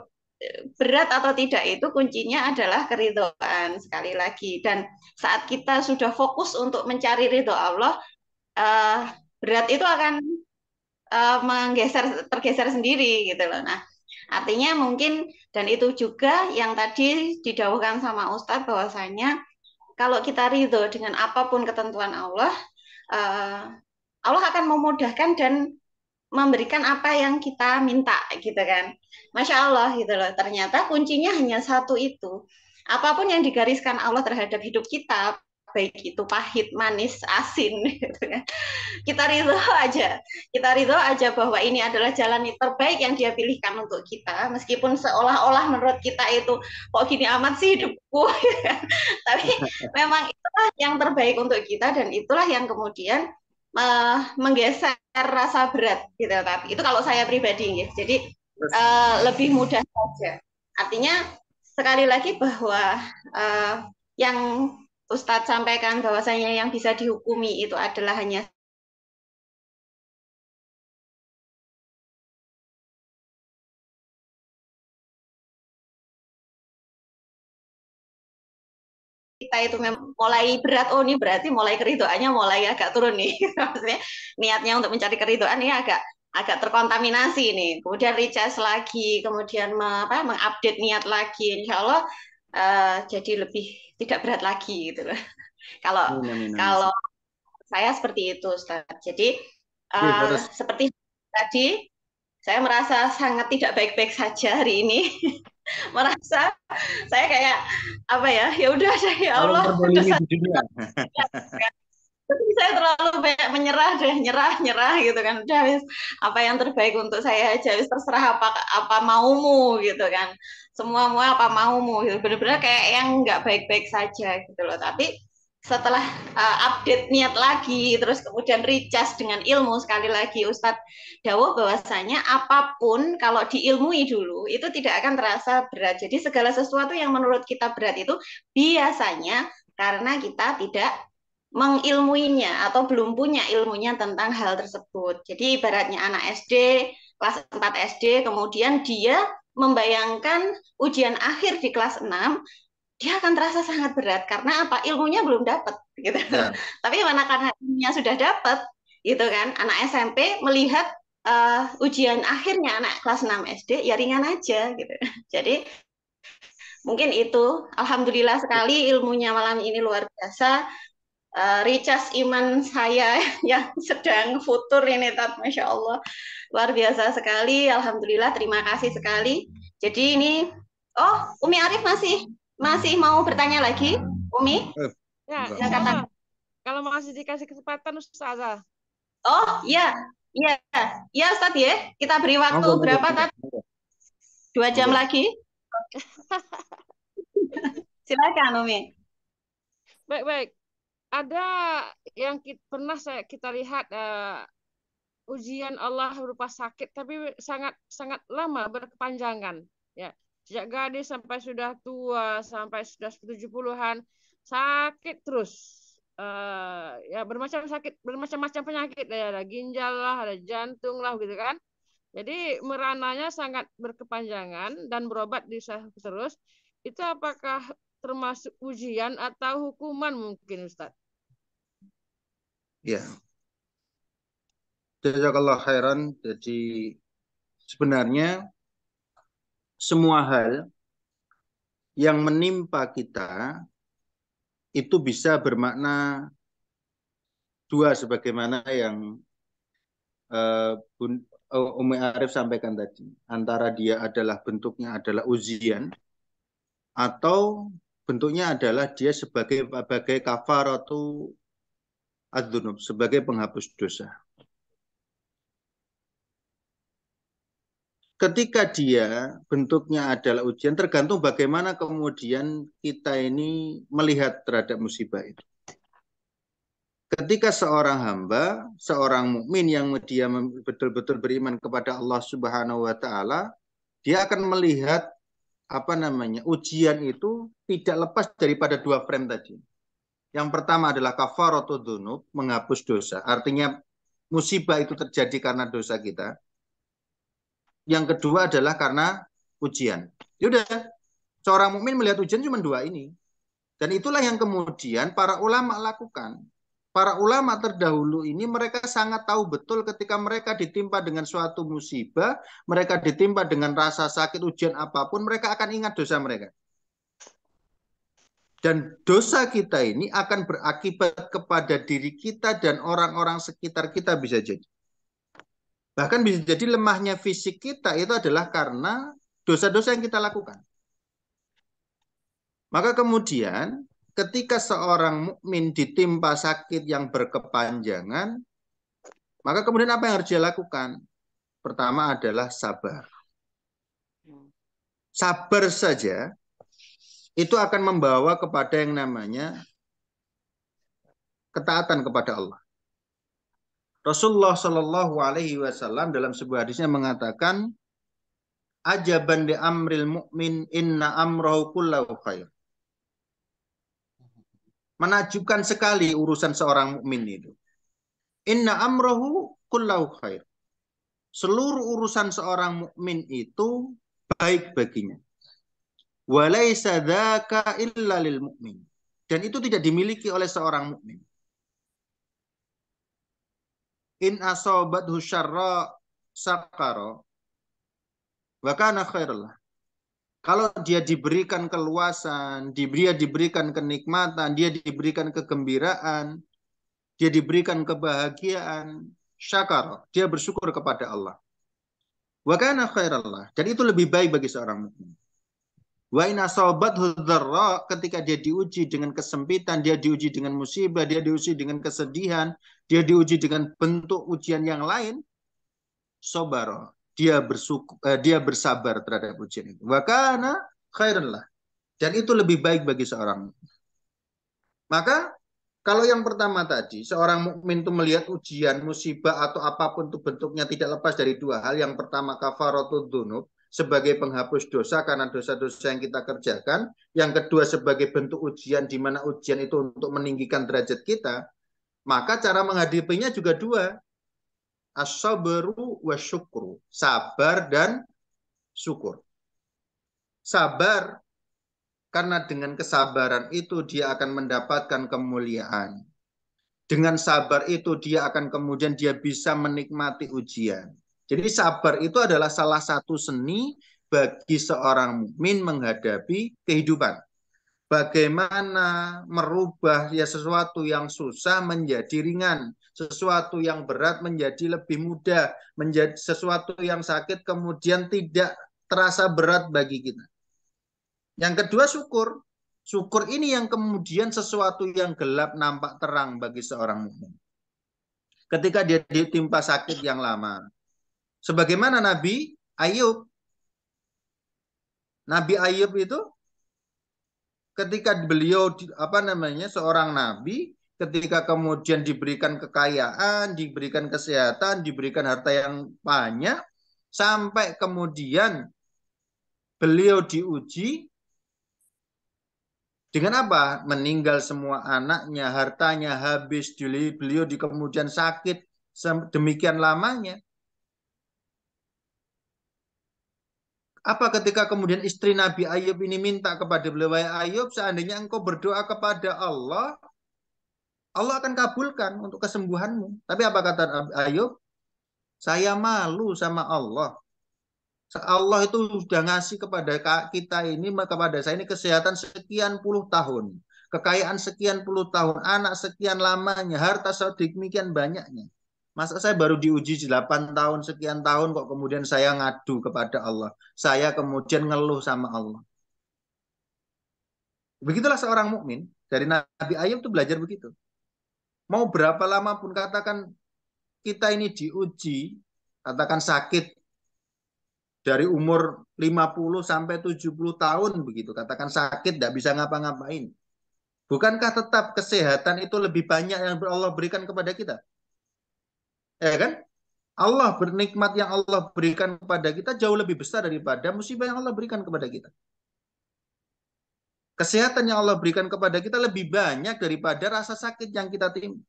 berat atau tidak itu kuncinya adalah keridhaan sekali lagi dan saat kita sudah fokus untuk mencari ridho Allah uh, berat itu akan uh, menggeser tergeser sendiri gitu loh nah artinya mungkin dan itu juga yang tadi didawakan sama Ustadz bahwasanya kalau kita ridho dengan apapun ketentuan Allah uh, Allah akan memudahkan dan memberikan apa yang kita minta gitu kan Masya Allah gitu loh. Ternyata kuncinya hanya satu itu. Apapun yang digariskan Allah terhadap hidup kita, baik itu pahit, manis, asin gitu kan. Kita ridho aja. Kita ridho aja bahwa ini adalah jalan terbaik yang dia pilihkan untuk kita meskipun seolah-olah menurut kita itu kok gini amat sih hidupku. Gitu kan. Tapi memang itulah yang terbaik untuk kita dan itulah yang kemudian eh, menggeser rasa berat gitu tapi itu kalau saya pribadi gitu. Jadi uh, lebih mudah saja. Artinya sekali lagi bahwa uh, yang Ustadz sampaikan bahwasanya yang bisa dihukumi itu adalah hanya kita itu memang mulai berat oh ini berarti mulai keridoannya mulai agak turun nih maksudnya niatnya untuk mencari keridoan ini agak agak terkontaminasi nih. Kemudian recharge lagi, kemudian apa, mengupdate niat lagi, insya Allah uh, jadi lebih tidak berat lagi gitu loh. kalau kalau saya seperti itu, Ustaz. Jadi uh, seperti tadi saya merasa sangat tidak baik-baik saja hari ini. merasa saya kayak apa ya? Ya udah ya Allah. Dosa, tapi saya terlalu banyak menyerah deh nyerah nyerah gitu kan udah wis apa yang terbaik untuk saya aja wis terserah apa apa maumu gitu kan semua mau apa maumu gitu benar-benar kayak yang nggak baik-baik saja gitu loh tapi setelah uh, update niat lagi terus kemudian recharge dengan ilmu sekali lagi Ustadz Dawo bahwasanya apapun kalau diilmui dulu itu tidak akan terasa berat jadi segala sesuatu yang menurut kita berat itu biasanya karena kita tidak mengilmuinya atau belum punya ilmunya tentang hal tersebut. Jadi ibaratnya anak SD, kelas 4 SD, kemudian dia membayangkan ujian akhir di kelas 6, dia akan terasa sangat berat karena apa? Ilmunya belum dapat gitu. Ya. Tapi mana karena ilmunya sudah dapat gitu kan. Anak SMP melihat uh, ujian akhirnya anak kelas 6 SD ya ringan aja gitu. Jadi mungkin itu alhamdulillah sekali ilmunya malam ini luar biasa uh, iman saya yang sedang futur ini Tat Masya Allah luar biasa sekali Alhamdulillah terima kasih sekali jadi ini oh Umi Arif masih masih mau bertanya lagi Umi eh, ya, ya kata kalau masih dikasih kesempatan Ustazah oh iya. Iya, ya Ustaz ya kita beri waktu Ambil, berapa Tat dua jam Ambil. lagi silakan Umi baik baik ada yang kita, pernah saya, kita lihat uh, ujian Allah berupa sakit tapi sangat sangat lama berkepanjangan ya sejak gadis sampai sudah tua sampai sudah 70-an sakit terus uh, ya bermacam sakit bermacam-macam penyakit ya, ada ginjal lah ada jantung lah gitu kan jadi merananya sangat berkepanjangan dan berobat di terus itu apakah termasuk ujian atau hukuman mungkin Ustadz Ya. Jazakallah khairan. Jadi sebenarnya semua hal yang menimpa kita itu bisa bermakna dua sebagaimana yang uh, Umi Arif sampaikan tadi. Antara dia adalah bentuknya adalah ujian atau bentuknya adalah dia sebagai sebagai kafaratu adzunub sebagai penghapus dosa. Ketika dia bentuknya adalah ujian, tergantung bagaimana kemudian kita ini melihat terhadap musibah itu. Ketika seorang hamba, seorang mukmin yang dia betul-betul beriman kepada Allah Subhanahu wa taala, dia akan melihat apa namanya ujian itu tidak lepas daripada dua frame tadi yang pertama adalah kafaratu dunub, menghapus dosa. Artinya musibah itu terjadi karena dosa kita. Yang kedua adalah karena ujian. Yaudah, seorang mukmin melihat ujian cuma dua ini. Dan itulah yang kemudian para ulama lakukan. Para ulama terdahulu ini mereka sangat tahu betul ketika mereka ditimpa dengan suatu musibah, mereka ditimpa dengan rasa sakit, ujian apapun, mereka akan ingat dosa mereka. Dan dosa kita ini akan berakibat kepada diri kita dan orang-orang sekitar kita bisa jadi. Bahkan bisa jadi lemahnya fisik kita itu adalah karena dosa-dosa yang kita lakukan. Maka kemudian ketika seorang mukmin ditimpa sakit yang berkepanjangan, maka kemudian apa yang harus dia lakukan? Pertama adalah sabar. Sabar saja itu akan membawa kepada yang namanya ketaatan kepada Allah. Rasulullah Shallallahu Alaihi Wasallam dalam sebuah hadisnya mengatakan, ajaban di amril mukmin inna amrohu kullahu khair. Menajukan sekali urusan seorang mukmin itu. Inna amrohu kullahu khair. Seluruh urusan seorang mukmin itu baik baginya. Walaisa dzaka illa lil Dan itu tidak dimiliki oleh seorang mukmin. In sakara wa kana Kalau dia diberikan keluasan, dia diberikan kenikmatan, dia diberikan kegembiraan, dia diberikan kebahagiaan, syakar, dia bersyukur kepada Allah. Wa kana khairallah. Dan itu lebih baik bagi seorang mukmin. Wa asobat hudhara ketika dia diuji dengan kesempitan, dia diuji dengan musibah, dia diuji dengan kesedihan, dia diuji dengan bentuk ujian yang lain, sobaro. Dia bersuku, eh, dia bersabar terhadap ujian itu. Wa kana khairan lah. Dan itu lebih baik bagi seorang. Maka kalau yang pertama tadi, seorang mukmin itu melihat ujian, musibah atau apapun itu bentuknya tidak lepas dari dua hal. Yang pertama kafaratul dunub, sebagai penghapus dosa karena dosa-dosa yang kita kerjakan. Yang kedua sebagai bentuk ujian di mana ujian itu untuk meninggikan derajat kita. Maka cara menghadapinya juga dua. As-sabru wa syukru. Sabar dan syukur. Sabar karena dengan kesabaran itu dia akan mendapatkan kemuliaan. Dengan sabar itu dia akan kemudian dia bisa menikmati ujian. Jadi sabar itu adalah salah satu seni bagi seorang mukmin menghadapi kehidupan. Bagaimana merubah ya sesuatu yang susah menjadi ringan, sesuatu yang berat menjadi lebih mudah, menjadi sesuatu yang sakit kemudian tidak terasa berat bagi kita. Yang kedua syukur. Syukur ini yang kemudian sesuatu yang gelap nampak terang bagi seorang mukmin. Ketika dia ditimpa sakit yang lama, Sebagaimana Nabi Ayub. Nabi Ayub itu ketika beliau apa namanya seorang nabi ketika kemudian diberikan kekayaan, diberikan kesehatan, diberikan harta yang banyak sampai kemudian beliau diuji dengan apa? Meninggal semua anaknya, hartanya habis, beliau di kemudian sakit demikian lamanya. Apa ketika kemudian istri Nabi Ayub ini minta kepada beliau, Ayub, seandainya engkau berdoa kepada Allah, Allah akan kabulkan untuk kesembuhanmu. Tapi apa kata Ayub? Saya malu sama Allah. Allah itu sudah ngasih kepada kita ini, kepada saya ini kesehatan sekian puluh tahun. Kekayaan sekian puluh tahun, anak sekian lamanya, harta sedemikian banyaknya. Masa saya baru diuji 8 tahun, sekian tahun kok kemudian saya ngadu kepada Allah. Saya kemudian ngeluh sama Allah. Begitulah seorang mukmin dari Nabi Ayub itu belajar begitu. Mau berapa lama pun katakan kita ini diuji, katakan sakit dari umur 50 sampai 70 tahun begitu. Katakan sakit, tidak bisa ngapa-ngapain. Bukankah tetap kesehatan itu lebih banyak yang Allah berikan kepada kita? Ya kan? Allah bernikmat yang Allah berikan kepada kita jauh lebih besar daripada musibah yang Allah berikan kepada kita. Kesehatan yang Allah berikan kepada kita lebih banyak daripada rasa sakit yang kita timpa.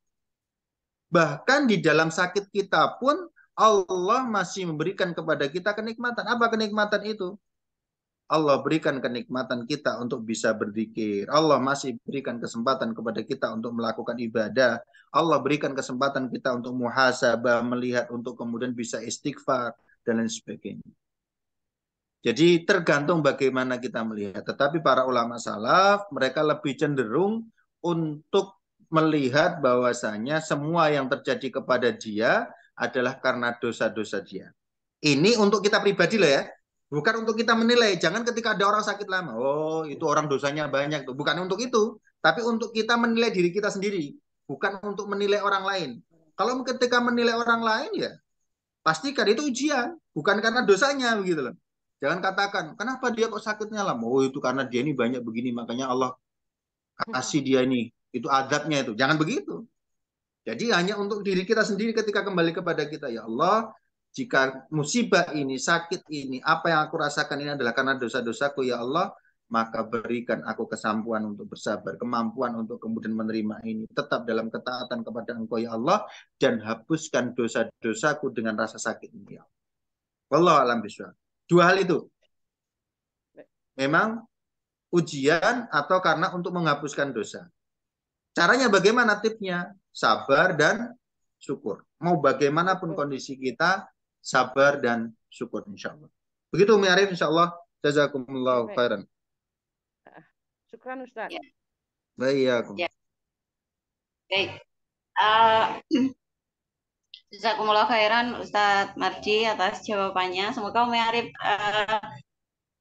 Bahkan di dalam sakit kita pun Allah masih memberikan kepada kita kenikmatan. Apa kenikmatan itu? Allah berikan kenikmatan kita untuk bisa berzikir. Allah masih berikan kesempatan kepada kita untuk melakukan ibadah. Allah berikan kesempatan kita untuk muhasabah, melihat untuk kemudian bisa istighfar dan lain sebagainya. Jadi tergantung bagaimana kita melihat. Tetapi para ulama salaf mereka lebih cenderung untuk melihat bahwasanya semua yang terjadi kepada dia adalah karena dosa-dosa dia. Ini untuk kita pribadi loh ya Bukan untuk kita menilai, jangan ketika ada orang sakit lama, oh itu orang dosanya banyak tuh. Bukan untuk itu, tapi untuk kita menilai diri kita sendiri, bukan untuk menilai orang lain. Kalau ketika menilai orang lain ya pastikan itu ujian, bukan karena dosanya begitu loh. Jangan katakan, kenapa dia kok sakitnya lama? Oh itu karena dia ini banyak begini, makanya Allah kasih dia ini. Itu adabnya itu. Jangan begitu. Jadi hanya untuk diri kita sendiri ketika kembali kepada kita. Ya Allah, jika musibah ini, sakit ini, apa yang aku rasakan ini adalah karena dosa-dosaku ya Allah, maka berikan aku kesampuan untuk bersabar, kemampuan untuk kemudian menerima ini. Tetap dalam ketaatan kepada engkau ya Allah, dan hapuskan dosa-dosaku dengan rasa sakit ini ya Allah. Wallah alam biswa. Dua hal itu. Memang ujian atau karena untuk menghapuskan dosa. Caranya bagaimana tipnya? Sabar dan syukur. Mau bagaimanapun kondisi kita, sabar dan syukur insya Allah. Begitu Umi Arif insya Allah. Jazakumullah khairan. Ah, syukran Ustaz. Ya. Baik. Ya. Baik. Uh, ah, Jazakumullah khairan Ustadz Marji atas jawabannya. Semoga Umi Arif uh,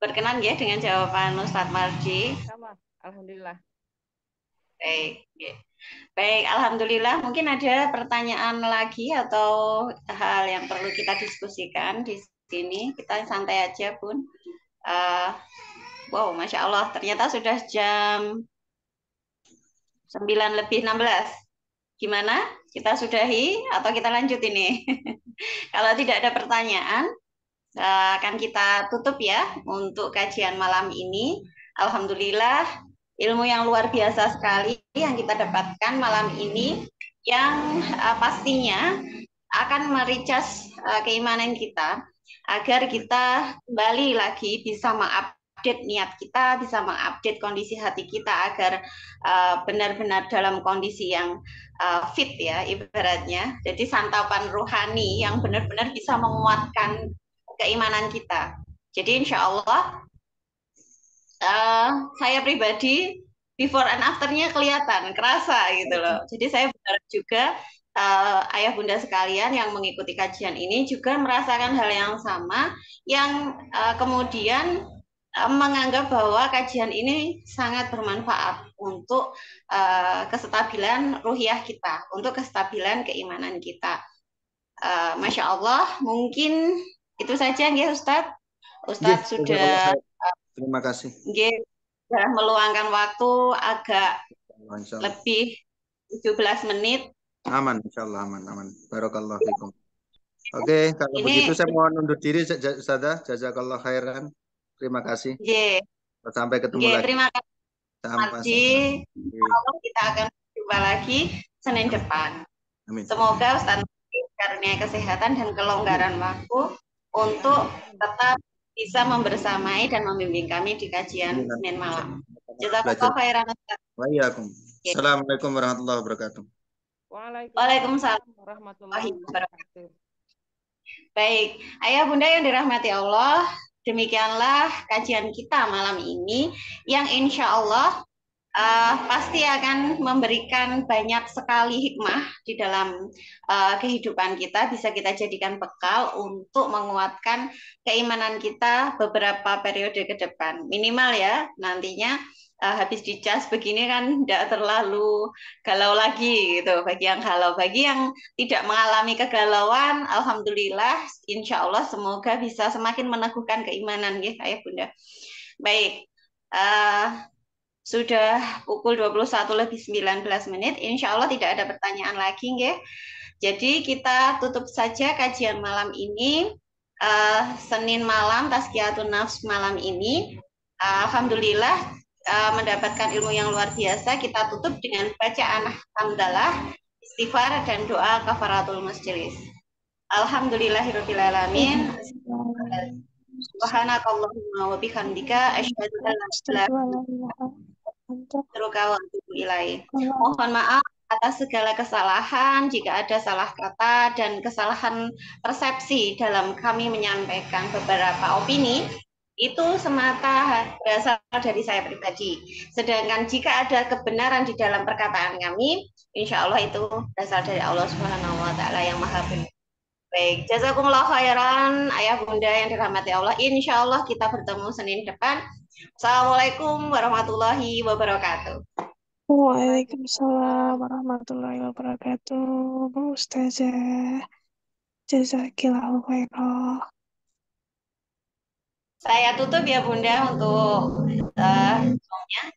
berkenan ya dengan jawaban Ustadz Marji. Sama, Alhamdulillah. Baik. Ya. Baik, alhamdulillah. Mungkin ada pertanyaan lagi atau hal yang perlu kita diskusikan di sini. Kita santai aja, Bun. Uh, wow, masya Allah. Ternyata sudah jam 9 lebih 16 gimana? Kita sudahi atau kita lanjut ini? Kalau tidak ada pertanyaan, eh, akan kita tutup ya untuk kajian malam ini. Alhamdulillah ilmu yang luar biasa sekali yang kita dapatkan malam ini yang uh, pastinya akan mericas uh, eh, keimanan kita agar kita kembali lagi bisa mengupdate niat kita, bisa mengupdate kondisi hati kita agar eh, benar-benar uh, dalam kondisi yang uh, fit ya ibaratnya. Jadi santapan rohani yang benar-benar bisa menguatkan keimanan kita. Jadi insya Allah Eh, saya pribadi before and afternya kelihatan kerasa gitu loh. Mm-hmm. Jadi saya berharap juga uh, ayah bunda sekalian yang mengikuti kajian ini juga merasakan hal yang sama yang uh, kemudian menganggap bahwa kajian ini sangat bermanfaat untuk uh, kestabilan ruhiah kita, untuk kestabilan keimanan kita. Uh, Masya Allah, mungkin itu saja ya Ustadz. Ustadz yes, sudah Terima kasih. sudah meluangkan waktu agak Insyaallah. lebih 17 menit. Aman, insya Allah aman, aman. Barokallahu iya. fikum. Oke, okay, kalau Ini, begitu saya mohon undur diri, Ustazah. Jazakallah khairan. Terima kasih. Yeah. Sampai ketemu yeah, lagi. Terima kasih. Sampai. Kalau kita akan jumpa lagi Senin depan. Amin. Semoga Ustaz karena kesehatan dan kelonggaran waktu untuk tetap bisa membersamai dan membimbing kami di kajian iya, Senin malam. Jazakallah khairan Assalamualaikum warahmatullahi wabarakatuh. Waalaikumsalam warahmatullahi wabarakatuh. Baik, Ayah Bunda yang dirahmati Allah, demikianlah kajian kita malam ini yang insya Allah uh, pasti akan memberikan banyak sekali hikmah di dalam uh, kehidupan kita. Bisa kita jadikan bekal untuk menguatkan keimanan kita beberapa periode ke depan. Minimal ya nantinya uh, habis dicas begini kan tidak terlalu galau lagi gitu bagi yang galau bagi yang tidak mengalami kegalauan alhamdulillah insya Allah semoga bisa semakin meneguhkan keimanan ya ayah bunda baik uh, sudah pukul 21 lebih 19 menit. Insya Allah tidak ada pertanyaan lagi, nggih. Jadi kita tutup saja kajian malam ini. Uh, Senin malam, Tazkiyatun Nafs malam ini. Uh, Alhamdulillah uh, mendapatkan ilmu yang luar biasa. Kita tutup dengan bacaan hamdalah, istighfar, dan doa kafaratul Masjid. Alhamdulillahirrohmanirrohim. Subhanakallahumma wa bihamdika. Asyadu Mohon maaf atas segala kesalahan jika ada salah kata dan kesalahan persepsi dalam kami menyampaikan beberapa opini itu semata berasal dari saya pribadi. Sedangkan jika ada kebenaran di dalam perkataan kami, insya Allah itu berasal dari Allah Subhanahu Wa Taala yang Maha Benar. Baik, jazakumullah khairan ayah bunda yang dirahmati Allah. Insya Allah kita bertemu Senin depan. Assalamualaikum warahmatullahi wabarakatuh. Waalaikumsalam warahmatullahi wabarakatuh. Bu Ustazah, jazakillahu khairan. Saya tutup ya bunda untuk uh,